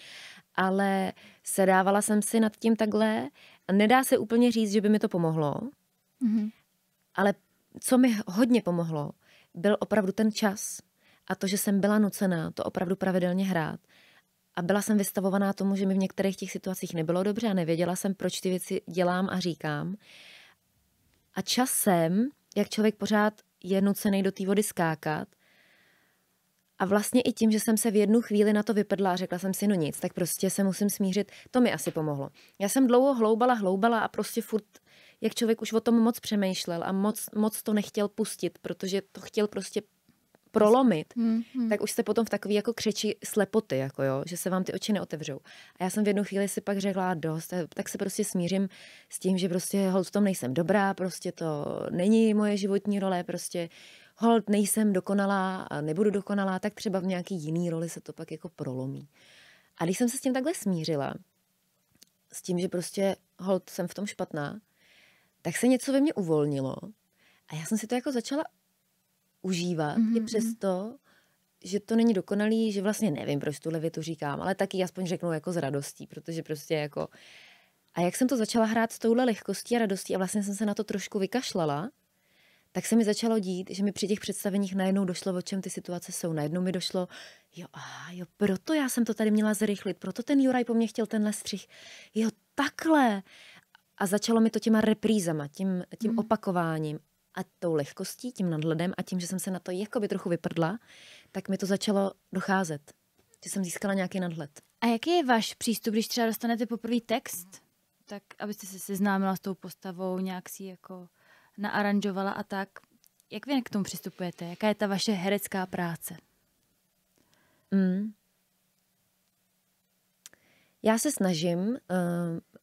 Ale sedávala jsem si nad tím takhle a nedá se úplně říct, že by mi to pomohlo, mm. ale co mi hodně pomohlo, byl opravdu ten čas a to, že jsem byla nucená to opravdu pravidelně hrát. A byla jsem vystavovaná tomu, že mi v některých těch situacích nebylo dobře a nevěděla jsem, proč ty věci dělám a říkám. A časem, jak člověk pořád je nucený do té vody skákat, a vlastně i tím, že jsem se v jednu chvíli na to vypadla a řekla jsem si, no nic, tak prostě se musím smířit, to mi asi pomohlo. Já jsem dlouho hloubala, hloubala a prostě furt jak člověk už o tom moc přemýšlel a moc, moc to nechtěl pustit, protože to chtěl prostě prolomit, hmm, hmm. tak už jste potom v takový jako křeči slepoty, jako jo, že se vám ty oči neotevřou. A já jsem v jednu chvíli si pak řekla dost, eh, tak se prostě smířím s tím, že prostě hold v tom nejsem dobrá, prostě to není moje životní role, prostě hold nejsem dokonalá a nebudu dokonalá, tak třeba v nějaký jiný roli se to pak jako prolomí. A když jsem se s tím takhle smířila, s tím, že prostě hold jsem v tom špatná, tak se něco ve mně uvolnilo a já jsem si to jako začala užívat mm-hmm. i přesto, že to není dokonalý, že vlastně nevím, proč tuhle větu říkám, ale taky aspoň řeknu jako s radostí, protože prostě jako... A jak jsem to začala hrát s touhle lehkostí a radostí a vlastně jsem se na to trošku vykašlala, tak se mi začalo dít, že mi při těch představeních najednou došlo, o čem ty situace jsou. Najednou mi došlo, jo, a jo, proto já jsem to tady měla zrychlit, proto ten Juraj po mně chtěl tenhle střih. Jo, takhle. A začalo mi to těma reprízama, tím, tím mm. opakováním a tou lehkostí, tím nadhledem a tím, že jsem se na to jakoby trochu vyprdla, tak mi to začalo docházet, že jsem získala nějaký nadhled. A jaký je váš přístup, když třeba dostanete poprvé text, tak abyste se seznámila s tou postavou, nějak si jako naaranžovala a tak? Jak vy k tomu přistupujete? Jaká je ta vaše herecká práce? Mm. Já se snažím uh,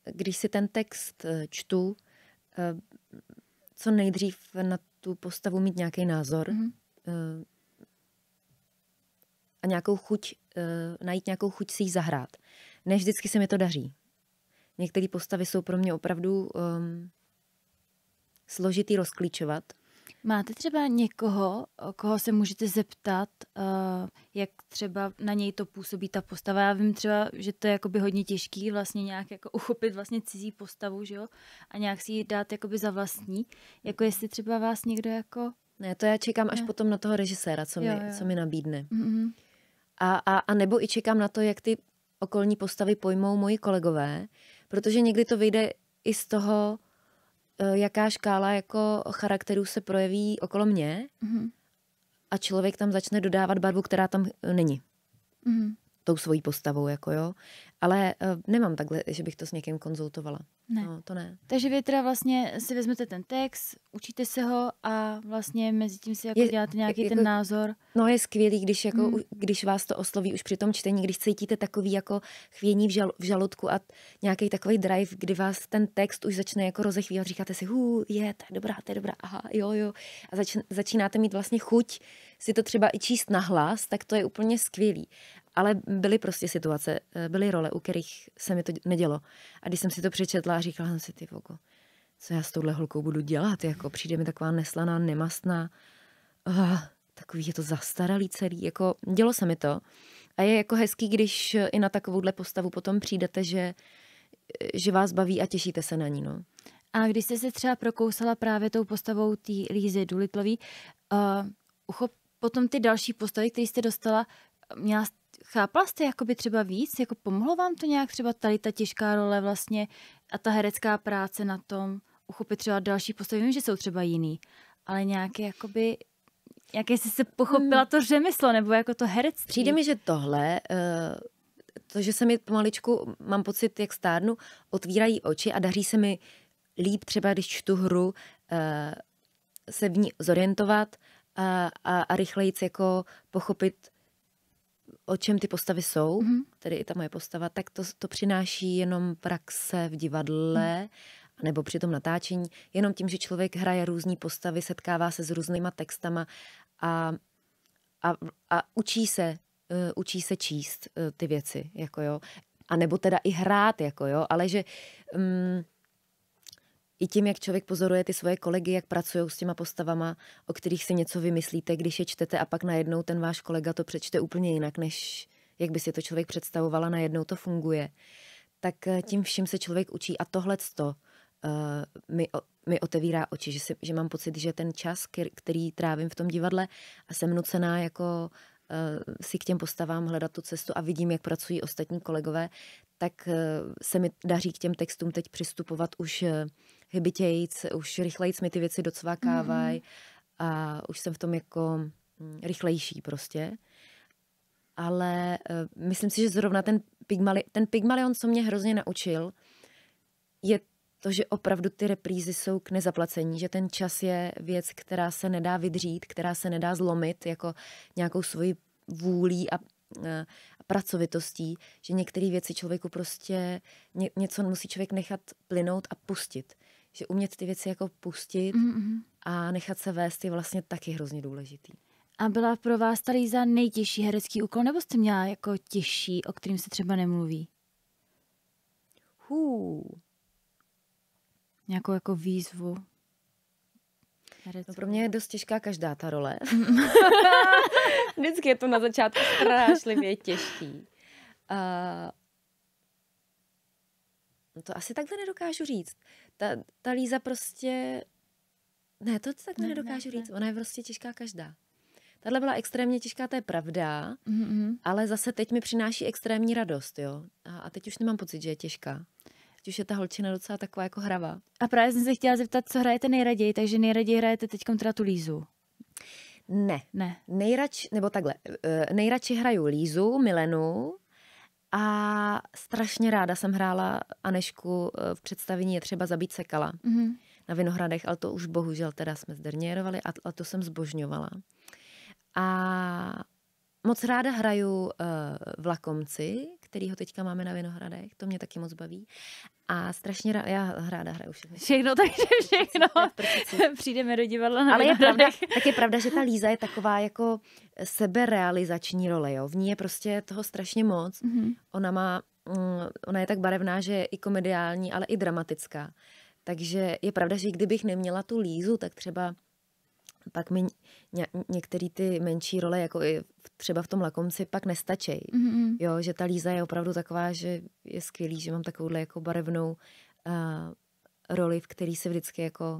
když si ten text eh, čtu, eh, co nejdřív na tu postavu mít nějaký názor mm-hmm. a nějakou chuť, najít nějakou chuť si ji zahrát. Ne vždycky se mi to daří. Některé postavy jsou pro mě opravdu um, složitý rozklíčovat Máte třeba někoho, koho se můžete zeptat, eh, jak třeba na něj to působí ta postava? Já vím třeba, že to je jakoby hodně těžký vlastně nějak jako uchopit vlastně cizí postavu, že jo? A nějak si ji dát jakoby za vlastní. Jako jestli třeba vás někdo jako... Ne, to já čekám až ne. potom na toho režiséra, co, jo, mi, jo. co mi nabídne. Mm-hmm. A, a, a nebo i čekám na to, jak ty okolní postavy pojmou moji kolegové, protože někdy to vyjde i z toho, E, jaká škála jako charakterů se projeví okolo mě mm-hmm. a člověk tam začne dodávat barvu, která tam e, není. Mm-hmm tou svojí postavou, jako jo. Ale uh, nemám takhle, že bych to s někým konzultovala. Ne. No, to ne. Takže vy teda vlastně si vezmete ten text, učíte se ho a vlastně mezi tím si jako je, děláte nějaký jako, ten názor. No je skvělý, když, jako, hmm. když vás to osloví už při tom čtení, když cítíte takový jako chvění v, žal, v žaludku a nějaký takový drive, kdy vás ten text už začne jako rozechvívat, říkáte si, hů, je, to je dobrá, to je dobrá, aha, jo, jo. A zač, začínáte mít vlastně chuť si to třeba i číst nahlas, tak to je úplně skvělý. Ale byly prostě situace, eh, byly role, u kterých se mi to nedělo. A když jsem si to přečetla, říkala jsem si, ty voko, co já s touhle holkou budu dělat? Jako přijde mi taková neslaná, nemastná, uh, takový je to zastaralý celý. Jako dělo se mi to. A je jako hezký, když eh, i na takovouhle postavu potom přijdete, že, eh, že vás baví a těšíte se na ní. No. A když jste se třeba prokousala právě tou postavou té Lízy Dulitlový, uh, uchop potom ty další postavy, které jste dostala, měla chápala jste jakoby třeba víc? Jako pomohlo vám to nějak třeba tady ta těžká role vlastně a ta herecká práce na tom uchopit třeba další postavy? Vím, že jsou třeba jiný, ale nějaké jakoby jak jestli se pochopila hmm. to řemeslo, nebo jako to herec. Přijde mi, že tohle, eh, to, že se mi pomaličku, mám pocit, jak stárnu, otvírají oči a daří se mi líp třeba, když čtu hru, eh, se v ní zorientovat a, a, a rychleji jako pochopit o čem ty postavy jsou, mm-hmm. tedy i ta moje postava, tak to, to přináší jenom praxe v divadle. Mm nebo při tom natáčení, jenom tím, že člověk hraje různé postavy, setkává se s různýma textama a, a, a učí se, uh, učí se číst uh, ty věci, jako jo. A nebo teda i hrát, jako jo, ale že um, i tím, jak člověk pozoruje ty svoje kolegy, jak pracují s těma postavama, o kterých si něco vymyslíte, když je čtete a pak najednou ten váš kolega to přečte úplně jinak, než jak by si to člověk představoval a najednou to funguje. Tak eh, tím vším se člověk učí a tohle to uh, eh, mi, mi otevírá oči, že, si, že mám pocit, že ten čas, který trávím v tom divadle a jsem nucená jako uh, si k těm postavám hledat tu cestu a vidím, jak pracují ostatní kolegové, tak uh, se mi daří k těm textům teď přistupovat už uh, hybitějíc, už rychlejíc mi ty věci docvakávají mm. Mm-hmm. a už jsem v tom jako mm, rychlejší prostě. Ale uh, myslím si, že zrovna ten, pygmali, ten Pygmalion, co mě hrozně naučil, je to, že opravdu ty reprízy jsou k nezaplacení, že ten čas je věc, která se nedá vydřít, která se nedá zlomit jako nějakou svoji vůlí a, eh, a pracovitostí, že některé věci člověku prostě, ně, něco musí člověk nechat plynout a pustit že umět ty věci jako pustit mm-hmm. a nechat se vést je vlastně taky hrozně důležitý. A byla pro vás ta Líza nejtěžší herecký úkol, nebo jste měla jako těžší, o kterým se třeba nemluví? Hů. Nějakou jako výzvu? No pro mě je dost těžká každá ta role. Vždycky je to na začátku strašlivě těžký. Uh, to asi takhle nedokážu říct ta, ta Líza prostě... Ne, to tak ne, nedokážu ne, říct. Ne. Ona je prostě těžká každá. Tahle byla extrémně těžká, to je pravda, mm-hmm. ale zase teď mi přináší extrémní radost, jo. A, a teď už nemám pocit, že je těžká. Teď už je ta holčina docela taková jako hrava. A právě jsem se chtěla zeptat, co hrajete nejraději, takže nejraději hrajete teď teda tu Lízu. Ne. Ne. Nejrač, nebo takhle, eh, nejradši hraju Lízu, Milenu, a strašně ráda jsem hrála Anešku eh, v představení Je třeba zabít sekala mm-hmm. na Vinohradech, ale to už bohužel teda jsme zderněrovali a, a to jsem zbožňovala. A moc ráda hraju uh, vlakomci, který ho teďka máme na Vinohradech, to mě taky moc baví. A strašně ráda, já ráda hraju všechno. Všechno, takže všechno. Přijdeme do divadla na Ale je pravda, tak je pravda, že ta Líza je taková jako seberealizační role, jo. V ní je prostě toho strašně moc. Mm-hmm. Ona má, mm, ona je tak barevná, že je i komediální, ale i dramatická. Takže je pravda, že kdybych neměla tu Lízu, tak třeba pak mi ně, některé ty menší role, jako i třeba v tom lakomci, pak nestačí. Mm-hmm. Jo, že ta Líza je opravdu taková, že je skvělý, že mám takovouhle jako barevnou uh, roli, v který se vždycky jako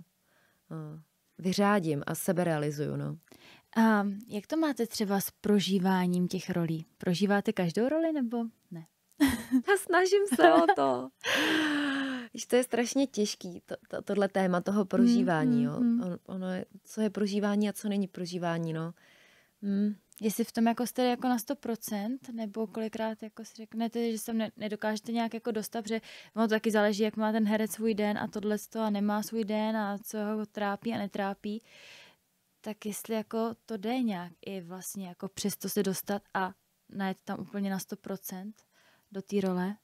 uh, vyřádím a seberealizuju, no. A jak to máte třeba s prožíváním těch rolí? Prožíváte každou roli nebo ne? Já snažím se o to. Víš, to je strašně těžký, to, to, tohle téma toho mm, prožívání, mm, jo. Mm. On, ono je, co je prožívání a co není prožívání, no. Mm. Jestli v tom jako jste jako na 100%, nebo kolikrát jako si řeknete, že se ne, nedokážete nějak jako dostat, protože ono taky záleží, jak má ten herec svůj den a tohle to a nemá svůj den a co ho trápí a netrápí, tak jestli jako to jde nějak i vlastně jako přesto se dostat a najet tam úplně na 100% do té role?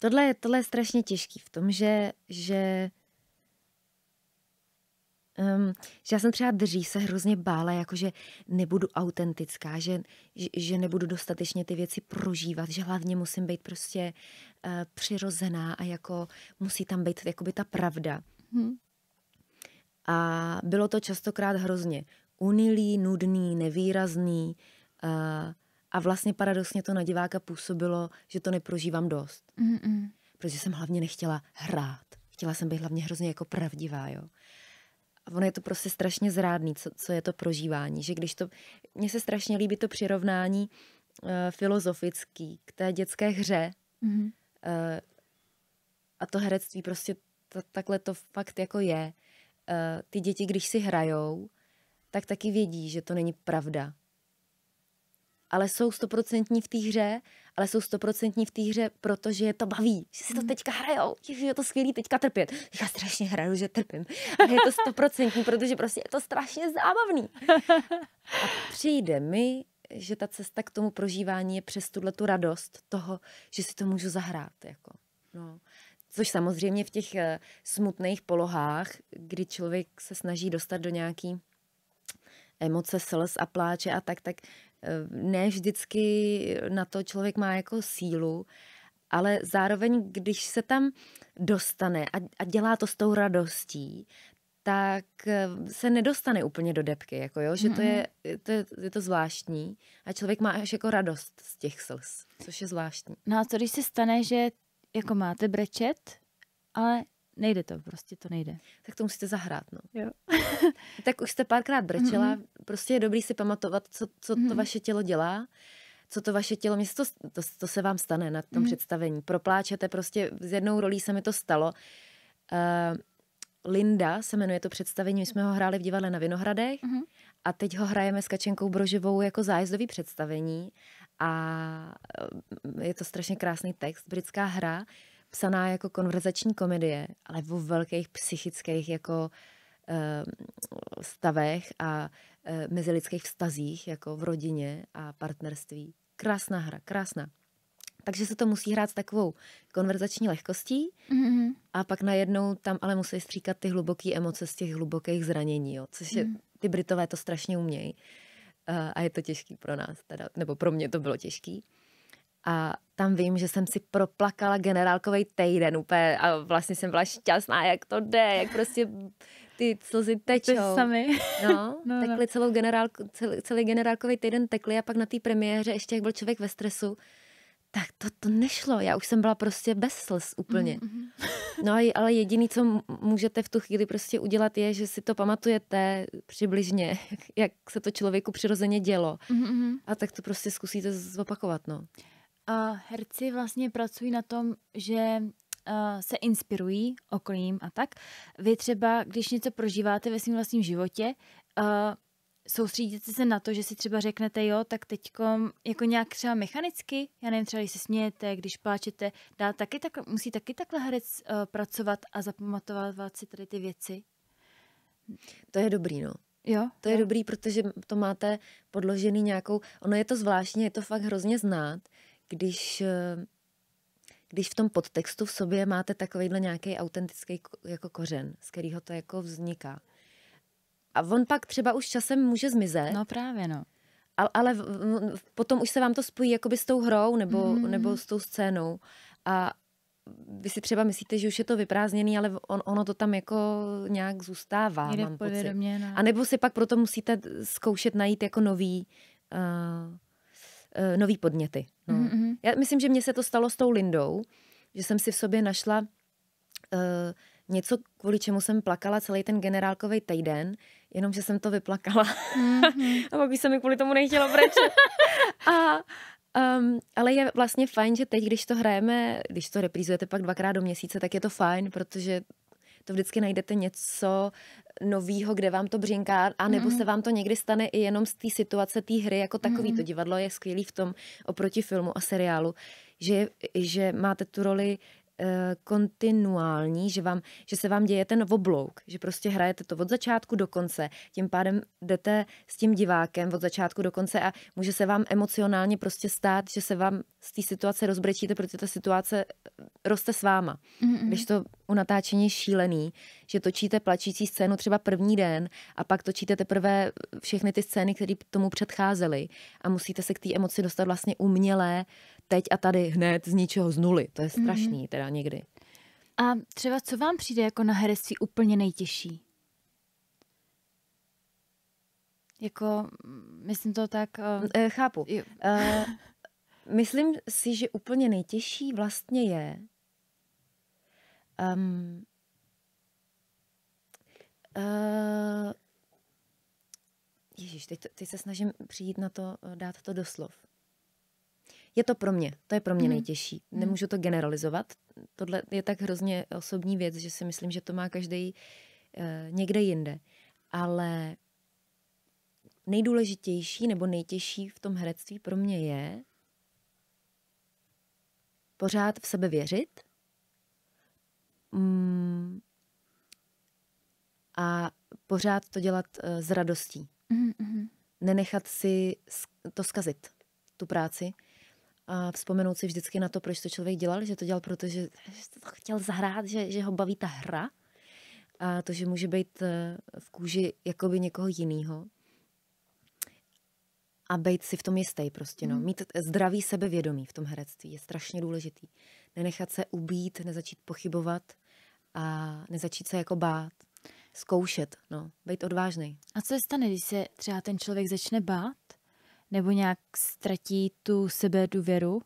tohle, je, tohle je strašně těžký v tom, že, že, um, že já jsem třeba drží se hrozně bála, jakože nebudu autentická, že, že, že nebudu dostatečně ty věci prožívat, že hlavně musím být prostě uh, přirozená a jako musí tam být jakoby ta pravda. Hmm. A bylo to častokrát hrozně unilý, nudný, nevýrazný, uh, a vlastně paradoxně to na diváka působilo, že to neprožívám dost. Mm-mm. Protože jsem hlavně nechtěla hrát. Chtěla jsem být hlavně hrozně jako pravdivá, jo. A ono je to prostě strašně zrádný, co, co je to prožívání. Že když to... Mně se strašně líbí to přirovnání uh, filozofický k té dětské hře. Mm-hmm. Uh, a to herectví prostě to, takhle to fakt jako je. Uh, ty děti, když si hrajou, tak taky vědí, že to není pravda, ale jsou stoprocentní v té hře, ale jsou stoprocentní v té hře, protože je to baví, že si to hmm. teďka hrajou, že je to skvělý teďka trpět. Já strašně hraju, že trpím. Ale je to stoprocentní, protože prostě je to strašně zábavný. A přijde mi, že ta cesta k tomu prožívání je přes tuhle tu radost toho, že si to můžu zahrát. Jako. No. Což samozřejmě v těch eh, smutných polohách, kdy člověk se snaží dostat do nějaký emoce, slz a pláče a tak, tak Eh, ne vždycky na to člověk má jako sílu, ale zároveň, když se tam dostane a, a dělá to s tou radostí, tak eh, se nedostane úplně do depky, jako jo, že to je, to je, je to zvláštní a člověk má až jako radost z těch slz, což je zvláštní. No a co když se stane, že jako máte brečet, ale nejde to, prostě to nejde. Tak to musíte zahrát, no. Jo. tak už jste párkrát brečela, mm-hmm. prostě je dobrý si pamatovat, co, co mm-hmm. to mhm. vaše tělo dělá, co to vaše tělo, mě to, to, to se vám stane na tom mm-hmm. představení. Propláčete, prostě s jednou rolí se mi to stalo. Uh, Linda se jmenuje to představení, my jsme ho hráli v divadle na Vinohradech mm-hmm. a teď ho hrajeme s Kačenkou broživou jako zájezdový představení a eh, je to strašně krásný text, britská hra, psaná jako konverzační komedie, ale o velkých psychických jako eh, stavech a eh, mezilidských vztazích, jako v rodině a partnerství. Krásná hra, krásná. Takže se to musí hrát s takovou konverzační lehkostí mm-hmm. a pak najednou tam ale musí stříkat ty hluboké emoce z těch hlubokých zranění, jo, což je, mm. ty Britové to strašně umějí eh, a je to těžký pro nás, teda, nebo pro mě to bylo těžký. A tam vím, že jsem si proplakala generálkovej týden úplně a vlastně jsem byla šťastná, jak to jde, jak prostě ty slzy tečou. sami. No, no tekly no. celou generálku, celý, celý generálkový týden tekly a pak na té premiéře, ještě jak byl člověk ve stresu, tak to, to nešlo. Já už jsem byla prostě bez slz úplně. Mm-hmm. No ale jediný, co můžete v tu chvíli prostě udělat, je, že si to pamatujete přibližně, jak, jak se to člověku přirozeně dělo. Mm-hmm. A tak to prostě zkusíte zopakovat, no. Uh, herci vlastně pracují na tom, že uh, se inspirují okolím a tak. Vy třeba, když něco prožíváte ve svém vlastním životě, uh, soustředíte se na to, že si třeba řeknete, jo, tak teď jako nějak třeba mechanicky, já nevím, třeba když se smějete, když pláčete, dá taky tak, musí taky takhle herec uh, pracovat a zapamatovat si tady ty věci? To je dobrý, no. Jo, to je jo. dobrý, protože to máte podložený nějakou, ono je to zvláštní, je to fakt hrozně znát, když, eh, když v tom podtextu v sobě máte takovýhle nějaký autentický jako kořen, z kterého to jako vzniká. A on pak třeba už časem může zmizet. No právě, no. Ale, ale potom už se vám to spojí jakoby s tou hrou nebo, mm. nebo s tou scénou. A vy si třeba myslíte, že už je to vyprázdněný, ale on, ono to tam jako nějak zůstává, Jde mám pocit. No. A nebo si pak proto musíte zkoušet najít jako nový, uh, uh, nový podněty. No. Mm-hmm, mm-hmm. Já myslím, že mně se to stalo s tou Lindou, že jsem si v sobě našla uh, něco, kvůli čemu jsem plakala celý ten generálkový týden, jenomže jsem to vyplakala. Mm-hmm. a pak by se mi kvůli tomu nechtělo brečet. a, Um, ale je vlastně fajn, že teď, když to hrajeme, když to reprízujete pak dvakrát do měsíce, tak je to fajn, protože to vždycky najdete něco, novýho, kde vám to břinká, anebo mm-hmm. se vám to někdy stane i jenom z té situace té hry jako takový. Mm-hmm. To divadlo je skvělý v tom oproti filmu a seriálu, že, že máte tu roli Eh, kontinuální, že, vám, že se vám děje ten oblouk, že prostě hrajete to od začátku do konce, tím pádem jdete s tím divákem od začátku do konce a může se vám emocionálně prostě stát, že se vám z té situace rozbrečíte, protože ta situace eh, roste s váma. mm hmm Když to u natáčení je šílený, že točíte plačící scénu třeba první den a pak točíte teprve všechny ty scény, které tomu předcházely a musíte se k té emoci dostat vlastně umělé, teď a tady hned z ničeho z nuly. To je mhm. strašný mm-hmm. teda někdy. A třeba co vám přijde jako na herectví úplně nejtěžší? Jako, myslím to tak... Uh... E, chápu. E, myslím si, že úplně nejtěžší vlastně je um, ehm, uh, Ježíš, teď, teď se snažím přijít na to, dát to do slov je to pro mě, to je pro mě hmm. nejtěžší. Mhm. Nemůžu to generalizovat. Tohle je tak hrozně osobní věc, že si myslím, že to má každý uh, eh, někde jinde. Ale nejdůležitější nebo nejtěžší v tom herectví pro mě je pořád v sebe věřit mm, a pořád to dělat uh, s radostí. Mm-hmm. Nenechat si to skazit, tu práci a vzpomenout si vždycky na to, proč to člověk dělal, že to dělal, protože že to chtěl zahrát, že, že ho baví ta hra a to, že může být eh, v kůži jakoby někoho jiného a být si v tom jistý prostě, no. Hmm. Mít zdravý sebevědomí v tom herectví je strašně důležitý. Nenechat se ubít, nezačít pochybovat a nezačít se jako bát. Zkoušet, no. Být odvážný. A co se stane, když se třeba ten člověk začne bát? nebo nějak ztratí tu sebe důvěru?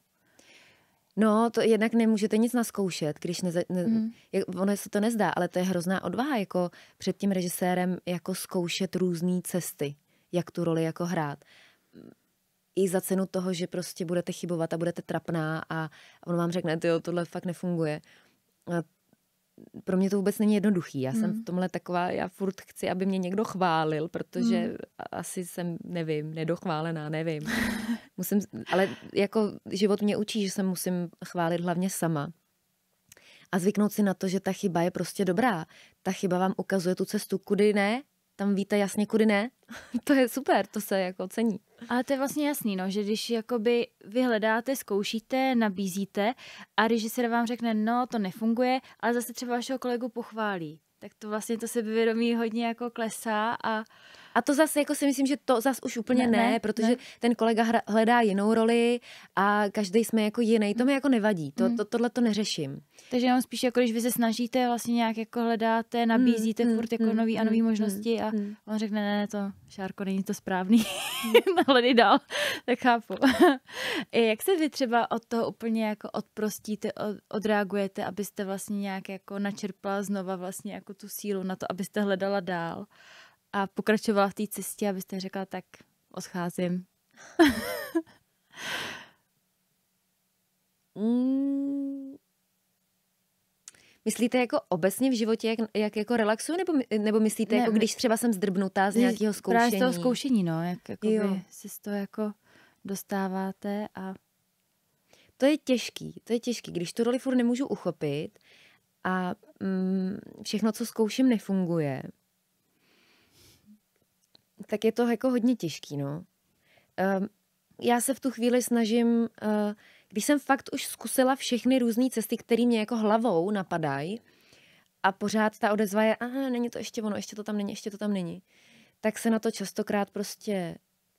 No, to jednak nemůžete nic naskoušet, když neza, ne, mm. jak, ono se to nezdá, ale to je hrozná odvaha jako před tím režisérem jako zkoušet různé cesty, jak tu roli jako hrát. I za cenu toho, že prostě budete chybovat a budete trapná a on vám řekne, jo, tohle fakt nefunguje. A pro mě to vůbec není jednoduchý. Já hmm. jsem v mm. tomhle taková, já furt chci, aby mě někdo chválil, protože hmm. asi jsem, nevím, nedochválená, nevím. musím, ale jako život mě učí, že se musím chválit hlavně sama. A zvyknout si na to, že ta chyba je prostě dobrá. Ta chyba vám ukazuje tu cestu, kudy ne, tam víte jasně, kudy ne. to je super, to se jako cení. Ale to je vlastně jasný, no, že když jakoby vy hledáte, zkoušíte, nabízíte a režisér vám řekne, no, to nefunguje, ale zase třeba vašeho kolegu pochválí, tak to vlastně to sebevědomí hodně jako klesá a a to zase jako si myslím, že to zase už úplně ne, ne, ne protože ne. ten kolega hra, hledá jinou roli a každý jsme jako jiný. To mhm. mi jako nevadí, to, mhm. to, tohle to neřeším. Takže jenom spíš jako když vy se snažíte, vlastně nějak jako hledáte, mm, nabízíte mm, furt jako mm, nový a mm, nový mm, možnosti a mm. on řekne, ne, ne, to Šárko, není to správný, mm. Hledy dál, tak chápu. Jak se vy třeba od toho úplně jako odprostíte, od, odreagujete, abyste vlastně nějak jako načerpala znova vlastně jako tu sílu na to, abyste hledala dál? a pokračovala v té cestě, abyste řekla, tak odcházím. mm. Myslíte jako obecně v životě, jak, jak jako relaxuju, nebo, nebo myslíte, ne, jako když třeba jsem zdrbnutá z nějakého zkoušení? Právě z toho zkoušení, no, jak jako si z toho jako dostáváte a... To je těžký, to je těžký, když tu roli furt nemůžu uchopit a mm, všechno, co zkouším, nefunguje tak je to jako hodně těžký, no. Um, já se v tu chvíli snažím, uh, když jsem fakt už zkusila všechny různé cesty, které mě jako hlavou napadají, a pořád ta odezva je, aha, není to ještě ono, ještě to tam není, ještě to tam není, tak se na to častokrát prostě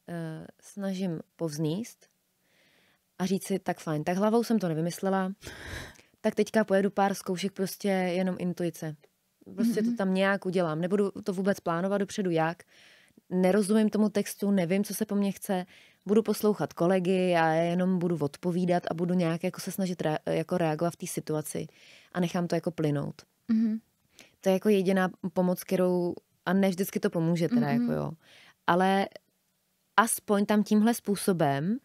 uh, snažím povzníst a říct si, tak fajn, tak hlavou jsem to nevymyslela, tak teďka pojedu pár zkoušek prostě jenom intuice. Prostě mm-hmm. to mhm. tam nějak udělám. Nebudu to vůbec plánovat dopředu jak, nerozumím tomu textu, nevím, co se po mně chce, budu poslouchat kolegy a jenom budu odpovídat a budu nějak jako se snažit re, jako reagovat v té situaci a nechám to jako plynout. Mm-hmm. To je jako jediná pomoc, kterou, a ne vždycky to pomůže teda, mm-hmm. jako jo, ale aspoň tam tímhle způsobem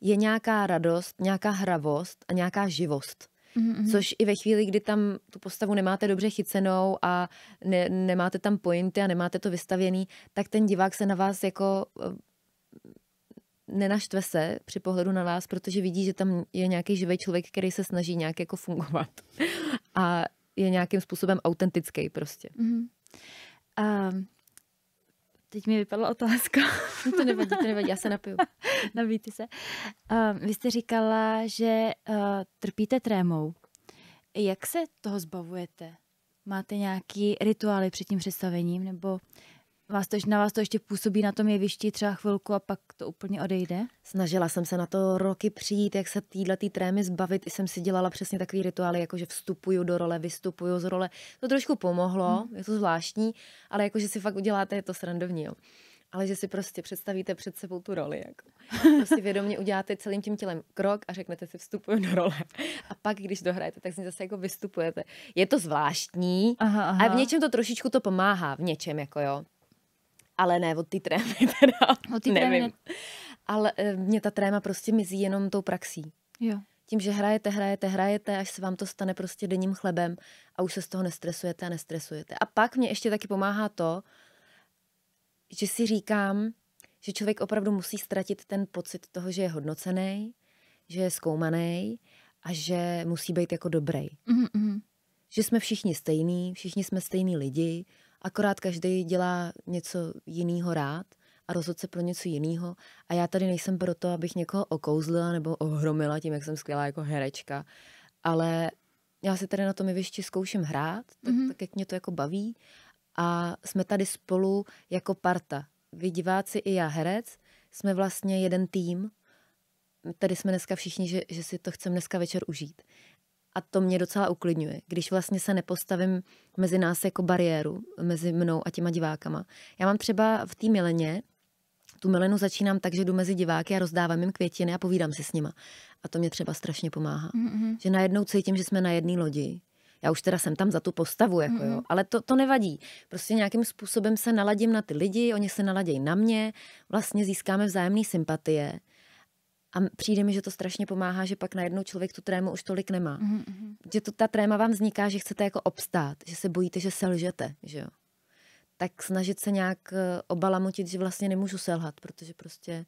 je nějaká radost, nějaká hravost a nějaká živost. Mm-hmm, mm-hmm. Což i ve chvíli, kdy tam tu postavu nemáte dobře chycenou a ne, nemáte tam pointy a nemáte to vystavěný, tak ten divák se na vás jako eh, nenaštve se při pohledu na vás, protože vidí, že tam je nějaký živý člověk, který se snaží nějak jako fungovat a je nějakým způsobem autentický prostě. Mm-hmm. Uh, Teď mi vypadla otázka. to nevadí, to nevadí, já se napiju. Nabíjte se. Um, vy jste říkala, že uh, trpíte trémou. Jak se toho zbavujete? Máte nějaký rituály před tím představením nebo Vás to, na vás to ještě působí na tom jevišti třeba chvilku a pak to úplně odejde? Snažila jsem se na to roky přijít, jak se týhle tý trémy zbavit. I jsem si dělala přesně takový rituály, jako že vstupuju do role, vystupuju z role. To trošku pomohlo, hmm. je to zvláštní, ale jako že si fakt uděláte, je to srandovní. Jo ale že si prostě představíte před sebou tu roli. Jako. Prostě vědomě uděláte celým tím tělem krok a řeknete si vstupuju do role. A pak, když dohrajete, tak si zase jako vystupujete. Je to zvláštní aha, aha. a v něčem to trošičku to pomáhá, v něčem jako jo. Ale ne, od té trémy teda. Od té trémy. Ne... Ale eh, mě ta tréma prostě mizí jenom tou praxí. Jo. Tím, že hrajete, hrajete, hrajete, až se vám to stane prostě denním chlebem a už se z toho nestresujete a nestresujete. A pak mě ještě taky pomáhá to, že si říkám, že člověk opravdu musí ztratit ten pocit toho, že je hodnocený, že je zkoumaný a že musí být jako dobrý. Mm-hmm. Že jsme všichni stejní, všichni jsme stejní lidi, Akorát každý dělá něco jiného rád a rozhodl se pro něco jiného. A já tady nejsem proto, abych někoho okouzlila nebo ohromila tím, jak jsem skvělá jako herečka. Ale já si tady na tom jevišti zkouším hrát, tak, mm-hmm. tak jak mě to jako baví. A jsme tady spolu jako parta. Vy diváci i já herec, jsme vlastně jeden tým. Tady jsme dneska všichni, že, že si to chceme dneska večer užít. A to mě docela uklidňuje, když vlastně se nepostavím mezi nás jako bariéru, mezi mnou a těma divákama. Já mám třeba v té mileně, tu milenu začínám tak, že jdu mezi diváky a rozdávám jim květiny a povídám si s nima. A to mě třeba strašně pomáhá. Mm-hmm. Že najednou cítím, že jsme na jedné lodi. Já už teda jsem tam za tu postavu, jako mm-hmm. jo. ale to, to nevadí. Prostě nějakým způsobem se naladím na ty lidi, oni se naladějí na mě, vlastně získáme vzájemné sympatie a přijde mi, že to strašně pomáhá, že pak najednou člověk tu trému už tolik nemá. Mm-hmm. Že to, ta tréma vám vzniká, že chcete jako obstát, že se bojíte, že selžete, že jo. Tak snažit se nějak eh, obalamotit, že vlastně nemůžu selhat, protože prostě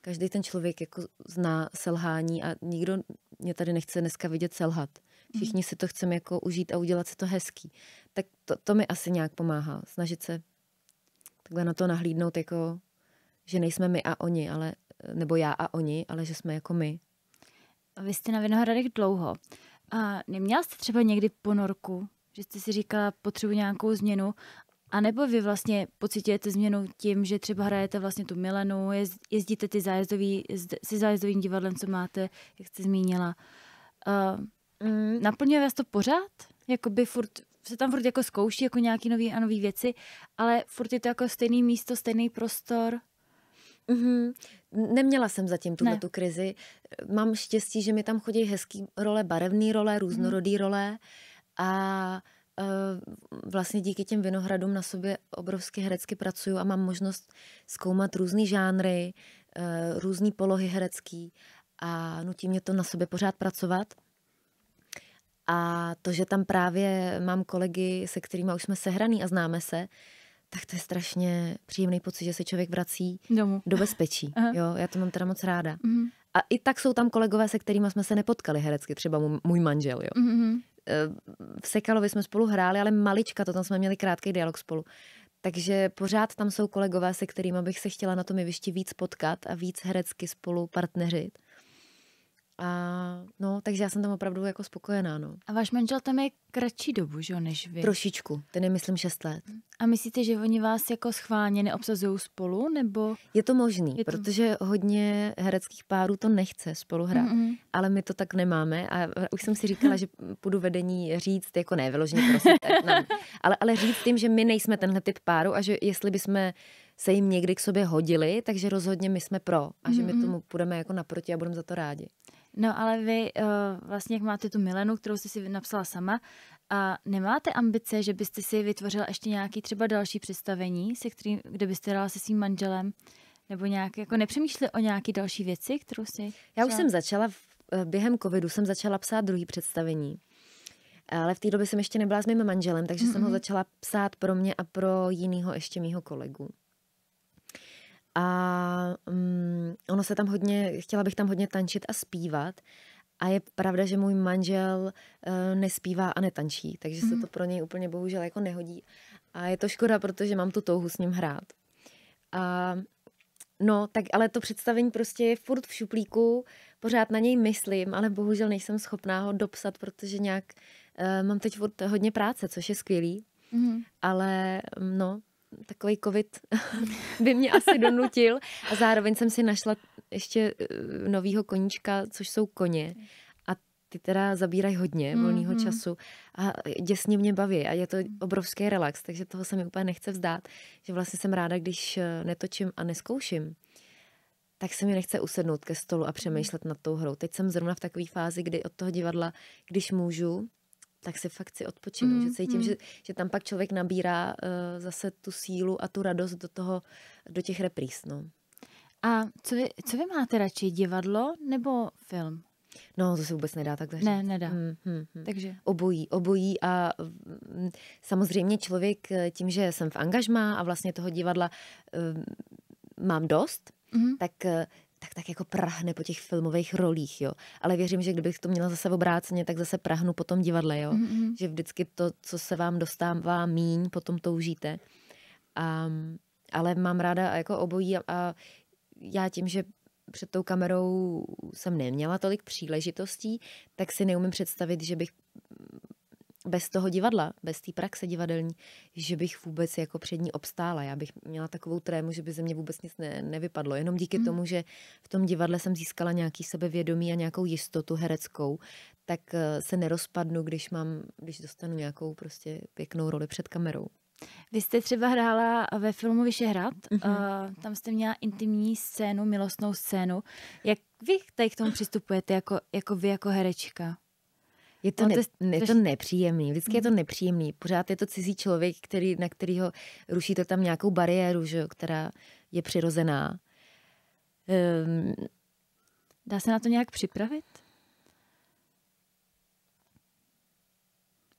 každý ten člověk jako zná selhání a nikdo mě tady nechce dneska vidět selhat. Mhm. Všichni mm-hmm. si to chceme jako užít a udělat si to hezký. Tak to, to mi asi nějak pomáhá, snažit se takhle na to nahlídnout jako, že nejsme my a oni, ale nebo já a oni, ale že jsme jako my. Vy jste na Vinohradech dlouho. A neměla jste třeba někdy ponorku, že jste si říkala, potřebuji nějakou změnu, a nebo vy vlastně pocitujete změnu tím, že třeba hrajete vlastně tu Milenu, jezdíte ty zájezdový, si zájezdovým divadlem, co máte, jak jste zmínila. Uh, mm. Naplňuje vás to pořád? Jakoby furt, se tam furt jako zkouší jako nějaký nový a nový věci, ale furt je to jako stejný místo, stejný prostor? Mm-hmm. Neměla jsem zatím tuhle tu krizi. Mám štěstí, že mi tam chodí hezký role, barevné role, mm-hmm. různorodý mm. role a e, vlastně díky těm vinohradům na sobě obrovsky herecky pracuju a mám možnost zkoumat různé žánry, e, různé polohy herecký a nutí mě to na sobě pořád pracovat. A to, že tam právě mám kolegy, se kterými už jsme sehraný a známe se, tak to je strašně příjemný pocit, že se člověk vrací Domů. do bezpečí. jo, já to mám teda moc ráda. Mm. A i tak jsou tam kolegové, se kterými jsme se nepotkali herecky, třeba můj manžel. Jo. Mm-hmm. V Sekalovi jsme spolu hráli, ale malička, to tam jsme měli krátký dialog spolu. Takže pořád tam jsou kolegové, se kterými bych se chtěla na tom jevišti víc potkat a víc herecky spolu partneřit. A no, takže já jsem tam opravdu jako spokojená, no. A váš manžel tam je kratší dobu, že jo, než vy? Trošičku, ten je myslím 6 let. A myslíte, že oni vás jako schválně neobsazují spolu, nebo? Je to možný, je to... protože hodně hereckých párů to nechce spolu hrát, mm-hmm. ale my to tak nemáme a už jsem si říkala, že půjdu vedení říct, jako ne, vyloženě prosit, nám, ale, ale říct tím, že my nejsme tenhle typ páru a že jestli bychom se jim někdy k sobě hodili, takže rozhodně my jsme pro a že my tomu půjdeme jako naproti a budeme za to rádi. No ale vy uh, vlastně, jak máte tu Milenu, kterou jste si napsala sama, a nemáte ambice, že byste si vytvořila ještě nějaký třeba další představení, se kterým, kde byste dala se svým manželem, nebo nějak, jako nepřemýšleli o nějaké další věci, kterou si... Já už jsem začala, eh, během covidu jsem začala psát druhý představení. Ale v té době jsem ještě nebyla s mým manželem, takže mm-hmm. jsem ho mhm. začala psát pro mě a pro jinýho ještě mýho kolegu a um, ono se tam hodně, chtěla bych tam hodně tančit a zpívat. A je pravda, že můj manžel uh, nespívá a netančí, takže mm. se mhm. to pro něj úplně bohužel jako nehodí. A je to škoda, protože mám tu touhu s ním hrát. A, no, tak ale to představení prostě je furt v šuplíku, pořád na něj myslím, ale bohužel nejsem schopná ho dopsat, protože nějak uh, mám teď furt hodně práce, což je skvělý. Mhm. Mm. Ale no, takový covid by mě asi donutil. A zároveň jsem si našla ještě eh, novýho koníčka, což jsou koně. A ty teda zabírají hodně volného mm-hmm. času a děsně mě baví a je to obrovský relax, takže toho se mi úplně nechce vzdát, že vlastně jsem ráda, když eh, netočím a neskouším tak se mi nechce usednout ke stolu a přemýšlet nad tou hrou. Teď jsem zrovna v takové fázi, kdy od toho divadla, když můžu, tak se fakt si odpočinu. Mm, že cítím, mm. že, že tam pak člověk nabírá uh, zase tu sílu a tu radost do toho, do těch repríz. No. A co vy, co vy máte radši, divadlo nebo film? No, to se vůbec nedá takhle Ne, nedá. Hmm, hmm, hmm. Takže? Obojí, obojí a hmm, samozřejmě člověk eh, tím, že jsem v angažmá a vlastně toho divadla hmm, mám dost, mm-hmm. tak tak tak jako prahne po těch filmových rolích, jo. Ale věřím, že kdybych to měla zase obráceně, tak zase prahnu po tom divadle, jo. Mm-hmm. Že vždycky to, co se vám dostává míň, potom toužíte. A, ale mám ráda jako obojí a, a já tím, že před tou kamerou jsem neměla tolik příležitostí, tak si neumím představit, že bych bez toho divadla, bez té praxe divadelní, že bych vůbec jako před ní obstála. Já bych měla takovou trému, že by ze mě vůbec nic ne, nevypadlo. Jenom díky mm. tomu, že v tom divadle jsem získala nějaký sebevědomí a nějakou jistotu hereckou, tak eh, se nerozpadnu, když mám, když dostanu nějakou prostě pěknou roli před kamerou. Vy jste třeba hrála ve filmu Vyšehrad, mm-hmm. uh, tam jste měla intimní scénu, milostnou scénu. Jak vy tady k tomu přistupujete jako, jako vy, jako herečka? Je to, ne, no, ne, to, je, to nepříjemný, vždycky je to mhm. nepříjemný. Pořád je to cizí člověk, který, na kterého ruší tam nějakou bariéru, že, která je přirozená. Um, Dá se na to nějak připravit?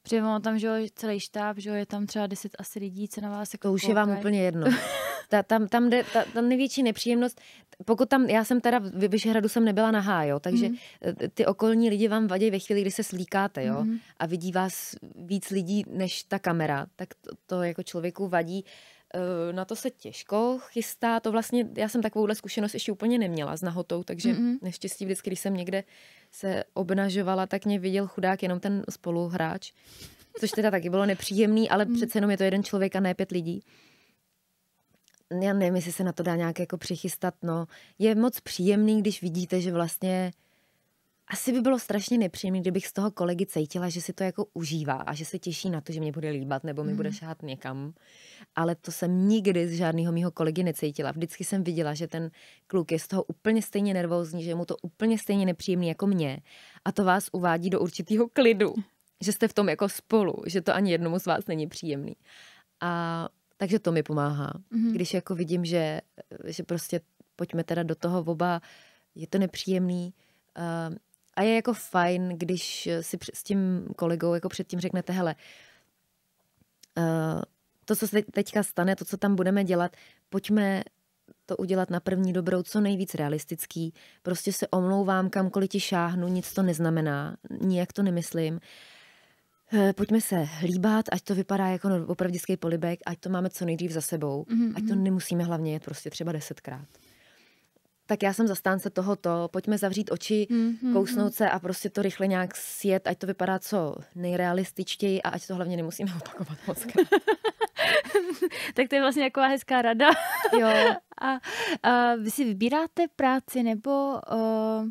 Protože mám tam, že jo, celý štáb, že jo, je tam třeba 10 asi lidí, co na vás jako To už je vám úplně jedno. ta, tam, tam, jde, ta, tam největší nepříjemnost, pokud tam, já jsem teda v Vyšehradu jsem nebyla nahá, jo, takže mm. ty okolní lidi vám vadí ve chvíli, kdy se slíkáte, jo, mm. a vidí vás víc lidí než ta kamera, tak to, to jako člověku vadí. Uh, Eh, na to se těžko chystá. To vlastně, já jsem takovouhle zkušenost ještě úplně neměla s nahotou, takže mm-hmm. neštěstí vždycky, když jsem někde se obnažovala, tak mě viděl chudák jenom ten spoluhráč, což teda taky bylo nepříjemný, ale mm. přece jenom je to jeden člověk a ne pět lidí. Já nevím, jestli se na to dá nějak jako přichystat, no. Je moc příjemný, když vidíte, že vlastně asi by bylo strašně nepříjemné, kdybych z toho kolegy cítila, že si to jako užívá a že se těší na to, že mě bude líbat nebo mi mm. bude mhm. šát někam. Ale to jsem nikdy z žádného mýho kolegy necítila. Vždycky jsem viděla, že ten kluk je z toho úplně stejně nervózní, že je mu to úplně stejně nepříjemný jako mě. A to vás uvádí do určitého klidu, že jste v tom jako spolu, že to ani jednomu z vás není příjemný. A takže to mi pomáhá. Mm. Když jako vidím, že, že prostě pojďme teda do toho oba, je to nepříjemný, uh, a je jako fajn, když si s tím kolegou jako předtím řeknete, hele, eh, to, co se teďka stane, to, co tam budeme dělat, pojďme to udělat na první dobrou co nejvíc realistický. Prostě se omlouvám, kamkoliv ti šáhnu, nic to neznamená, nijak to nemyslím. Eh, pojďme se hlíbat, ať to vypadá jako no, opravdický polibek, ať to máme co nejdřív za sebou, mm-hmm. ať to mhm. nemusíme hlavně jet prostě třeba desetkrát tak já jsem zastánce tohoto, pojďme zavřít oči, mm-hmm. kousnout se a prostě to rychle nějak sjet, ať to vypadá co nejrealističtěji a ať to hlavně nemusíme opakovat moc. tak to je vlastně jako hezká rada. jo. A, a vy si vybíráte práci nebo... Uh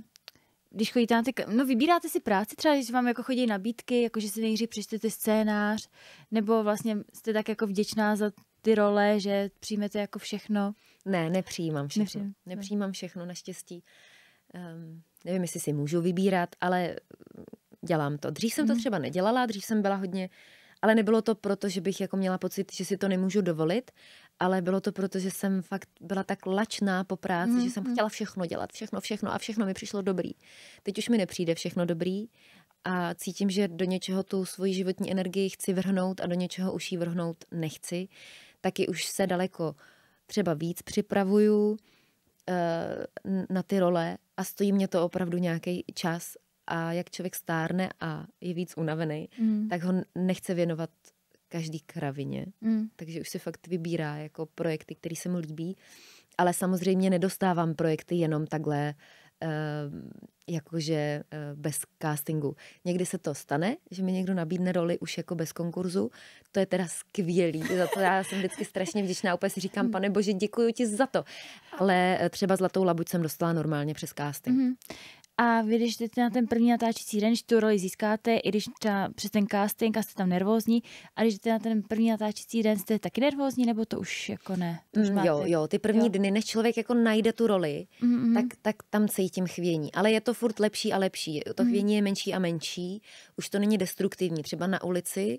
když chodíte na ty, no vybíráte si práci třeba, když vám jako chodí nabídky, jako že si nejdřív přečtete scénář, nebo vlastně jste tak jako vděčná za ty role, že přijmete jako všechno? Ne, nepřijímám všechno. Nepřijímám, nepřijímám všechno, naštěstí. Um, nevím, jestli si můžu vybírat, ale mm, dělám to. Dřív jsem to mhm. třeba nedělala, dřív jsem byla hodně, ale nebylo to proto, že bych jako měla pocit, že si to nemůžu dovolit, ale bylo to proto, že jsem fakt byla tak lačná po práci, mm, že mhm, jsem mhm. chtěla všechno dělat, všechno, všechno a všechno mi přišlo dobrý. Teď už mi nepřijde všechno dobrý a cítím, že do něčeho tu svoji životní energii chci vrhnout a do něčeho už ji vrhnout nechci. Taky už se daleko třeba víc připravuju eh, na ty role a stojí mě to opravdu nějaký čas a jak člověk stárne a je víc unavený, mm. tak ho nechce věnovat každý kravině. Mm. Takže už se fakt vybírá jako projekty, které se mu líbí. Ale samozřejmě nedostávám projekty jenom takhle uh, Ehm, jakože eh, bez castingu. Někdy se to stane, že mi někdo nabídne roli už jako bez konkurzu. To je teda skvělý. Za to já jsem vždycky strašně vděčná. Úplně si říkám, hmm. pane bože, děkuji ti za to. Ale eh, třeba Zlatou labuť jsem dostala normálně přes casting. Mm-hmm a vy, když jdete na ten první natáčící den, tu roli získáte, i když třeba přes ten casting a jste tam nervózní, a když jdete na ten první natáčící den, jste taky nervózní, nebo to už jako ne? Už mm, máte... Jo, jo, ty první jo. dny, než člověk jako najde tu roli, mm, mm-hmm. tak, tak tam cítím chvění. Ale je to furt lepší a lepší. To mm-hmm. chvění mm-hmm. je menší a menší, už to není destruktivní. Třeba na ulici,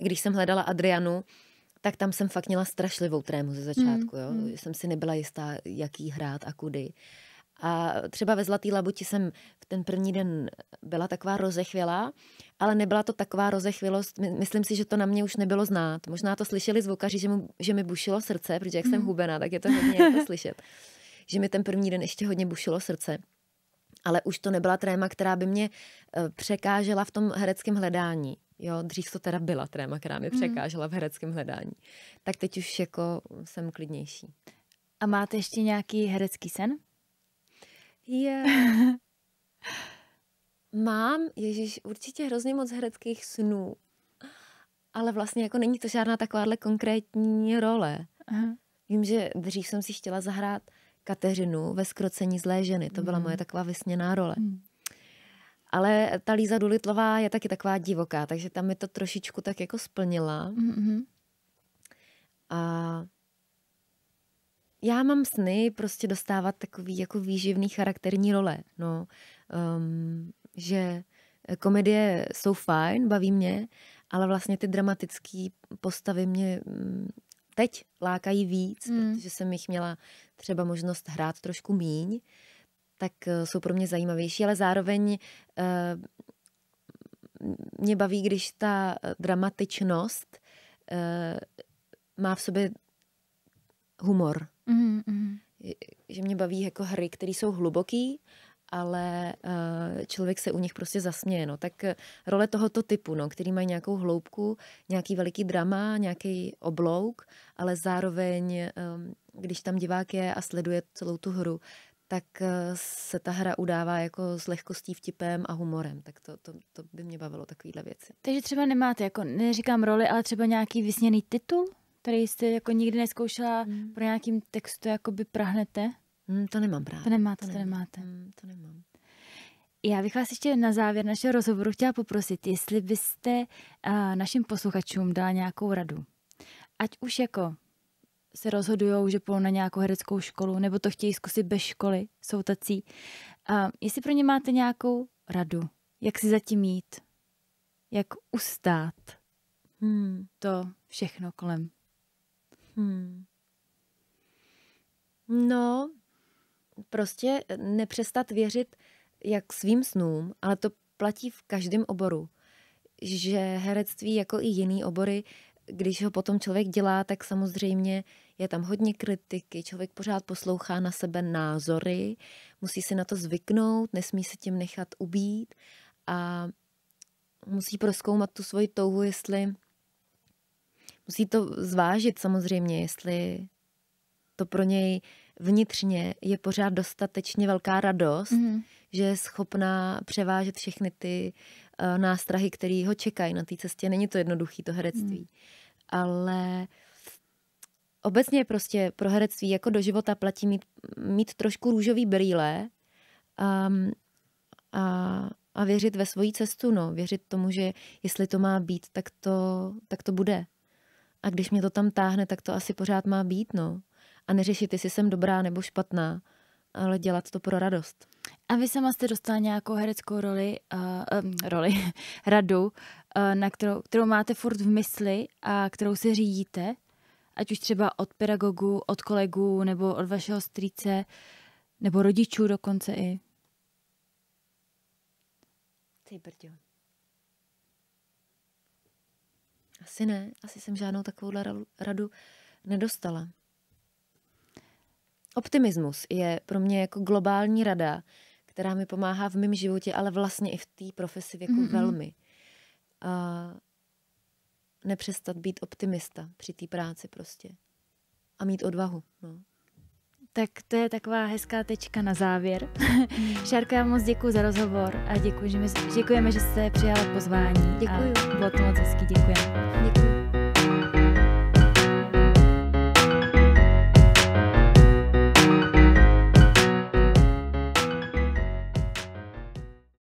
když jsem hledala Adrianu, tak tam jsem fakt měla strašlivou trému ze začátku. Mm, jo? Mm. Jsem si nebyla jistá, jaký hrát a kudy. A třeba ve Zlatý labuti jsem v ten první den byla taková rozechvělá, ale nebyla to taková rozechvělost. Myslím si, že to na mě už nebylo znát. Možná to slyšeli zvukaři, že, mu, že mi bušilo srdce, protože jak mm. jsem mhm. hubená, tak je to hodně jako slyšet. Že mi ten první den ještě hodně bušilo srdce. Ale už to nebyla tréma, která by mě eh, překážela v tom hereckém hledání. Jo, dřív to teda byla tréma, která mě mhm. překážela v hereckém hledání. Tak teď už jako jsem klidnější. A máte ještě nějaký herecký sen? Je. Mám, ježíš, určitě hrozně moc hereckých snů. Ale vlastně jako není to žádná takováhle konkrétní role. Aha. Vím, že dřív jsem si chtěla zahrát Kateřinu ve Skrocení zlé ženy. To byla mm. moje taková vysněná role. Mm. Ale ta Líza Dulitlová je taky taková divoká, takže tam mi to trošičku tak jako splnila. Mm-hmm. A já mám sny prostě dostávat takový jako výživný charakterní role, no, um, že eh, komedie jsou fajn, baví mě, ale vlastně ty dramatické postavy mě mm, teď lákají víc, mm. protože jsem jich měla třeba možnost hrát trošku míň, tak eh, jsou pro mě zajímavější, ale zároveň uh, mě baví, když ta dramatičnost uh, má v sobě humor. Mm-hmm. mm-hmm. Že mě baví jako hry, které jsou hluboký, ale eh, člověk se u nich prostě zasměje. No. Tak eh, role tohoto typu, no, který mají nějakou hloubku, nějaký veliký drama, nějaký oblouk, ale zároveň, ehm, když tam divák je a sleduje celou tu hru, tak eh, se ta hra udává jako s lehkostí, vtipem a humorem. Tak to, to, to by mě bavilo, takovéhle věci. Takže třeba nemáte, jako neříkám roli, ale třeba nějaký vysněný titul? který jste jako nikdy neskoušela mm. pro nějakým textu, jakoby prahnete? Mm, to nemám právě. To nemáte, to, to nemáte. Mm, to nemám. Já bych vás ještě na závěr našeho rozhovoru chtěla poprosit, jestli byste uh, našim posluchačům dala nějakou radu. Ať už jako se rozhodují, že půjdou na nějakou hereckou školu, nebo to chtějí zkusit bez školy, jsou tací. Uh, jestli pro ně máte nějakou radu, jak si zatím jít, jak ustát hmm. to všechno kolem. Hmm. No, prostě nepřestat věřit jak svým snům, ale to platí v každém oboru, že herectví jako i jiný obory, když ho potom člověk dělá, tak samozřejmě je tam hodně kritiky, člověk pořád poslouchá na sebe názory, musí si na to zvyknout, nesmí se tím nechat ubít a musí proskoumat tu svoji touhu, jestli Musí to zvážit samozřejmě, jestli to pro něj vnitřně je pořád dostatečně velká radost, mm-hmm. že je schopná převážet všechny ty uh, nástrahy, které ho čekají na té cestě. Není to jednoduché, to herectví. Mm. Ale obecně prostě pro herectví jako do života platí mít, mít trošku růžový brýle um, a, a věřit ve svoji cestu, no. Věřit tomu, že jestli to má být, tak to, tak to bude. A když mě to tam táhne, tak to asi pořád má být, no. A neřešit, jestli jsem dobrá nebo špatná, ale dělat to pro radost. A vy sama jste dostala nějakou hereckou roli, uh, um, roli radu, uh, na kterou, kterou máte furt v mysli a kterou se řídíte, ať už třeba od pedagogů, od kolegů nebo od vašeho strýce, nebo rodičů dokonce i. Ty brďo. Asi ne, asi jsem žádnou takovou radu nedostala. Optimismus je pro mě jako globální rada, která mi pomáhá v mém životě, ale vlastně i v té profesi věku jako mm-hmm. velmi. A nepřestat být optimista při té práci prostě. A mít odvahu. No. Tak to je taková hezká tečka na závěr. Mm. Šárka, já moc děkuji za rozhovor a děkuji, že my, děkujeme, že jste přijala pozvání. Děkuji. bylo to moc hezký, děkujeme. Děkuji.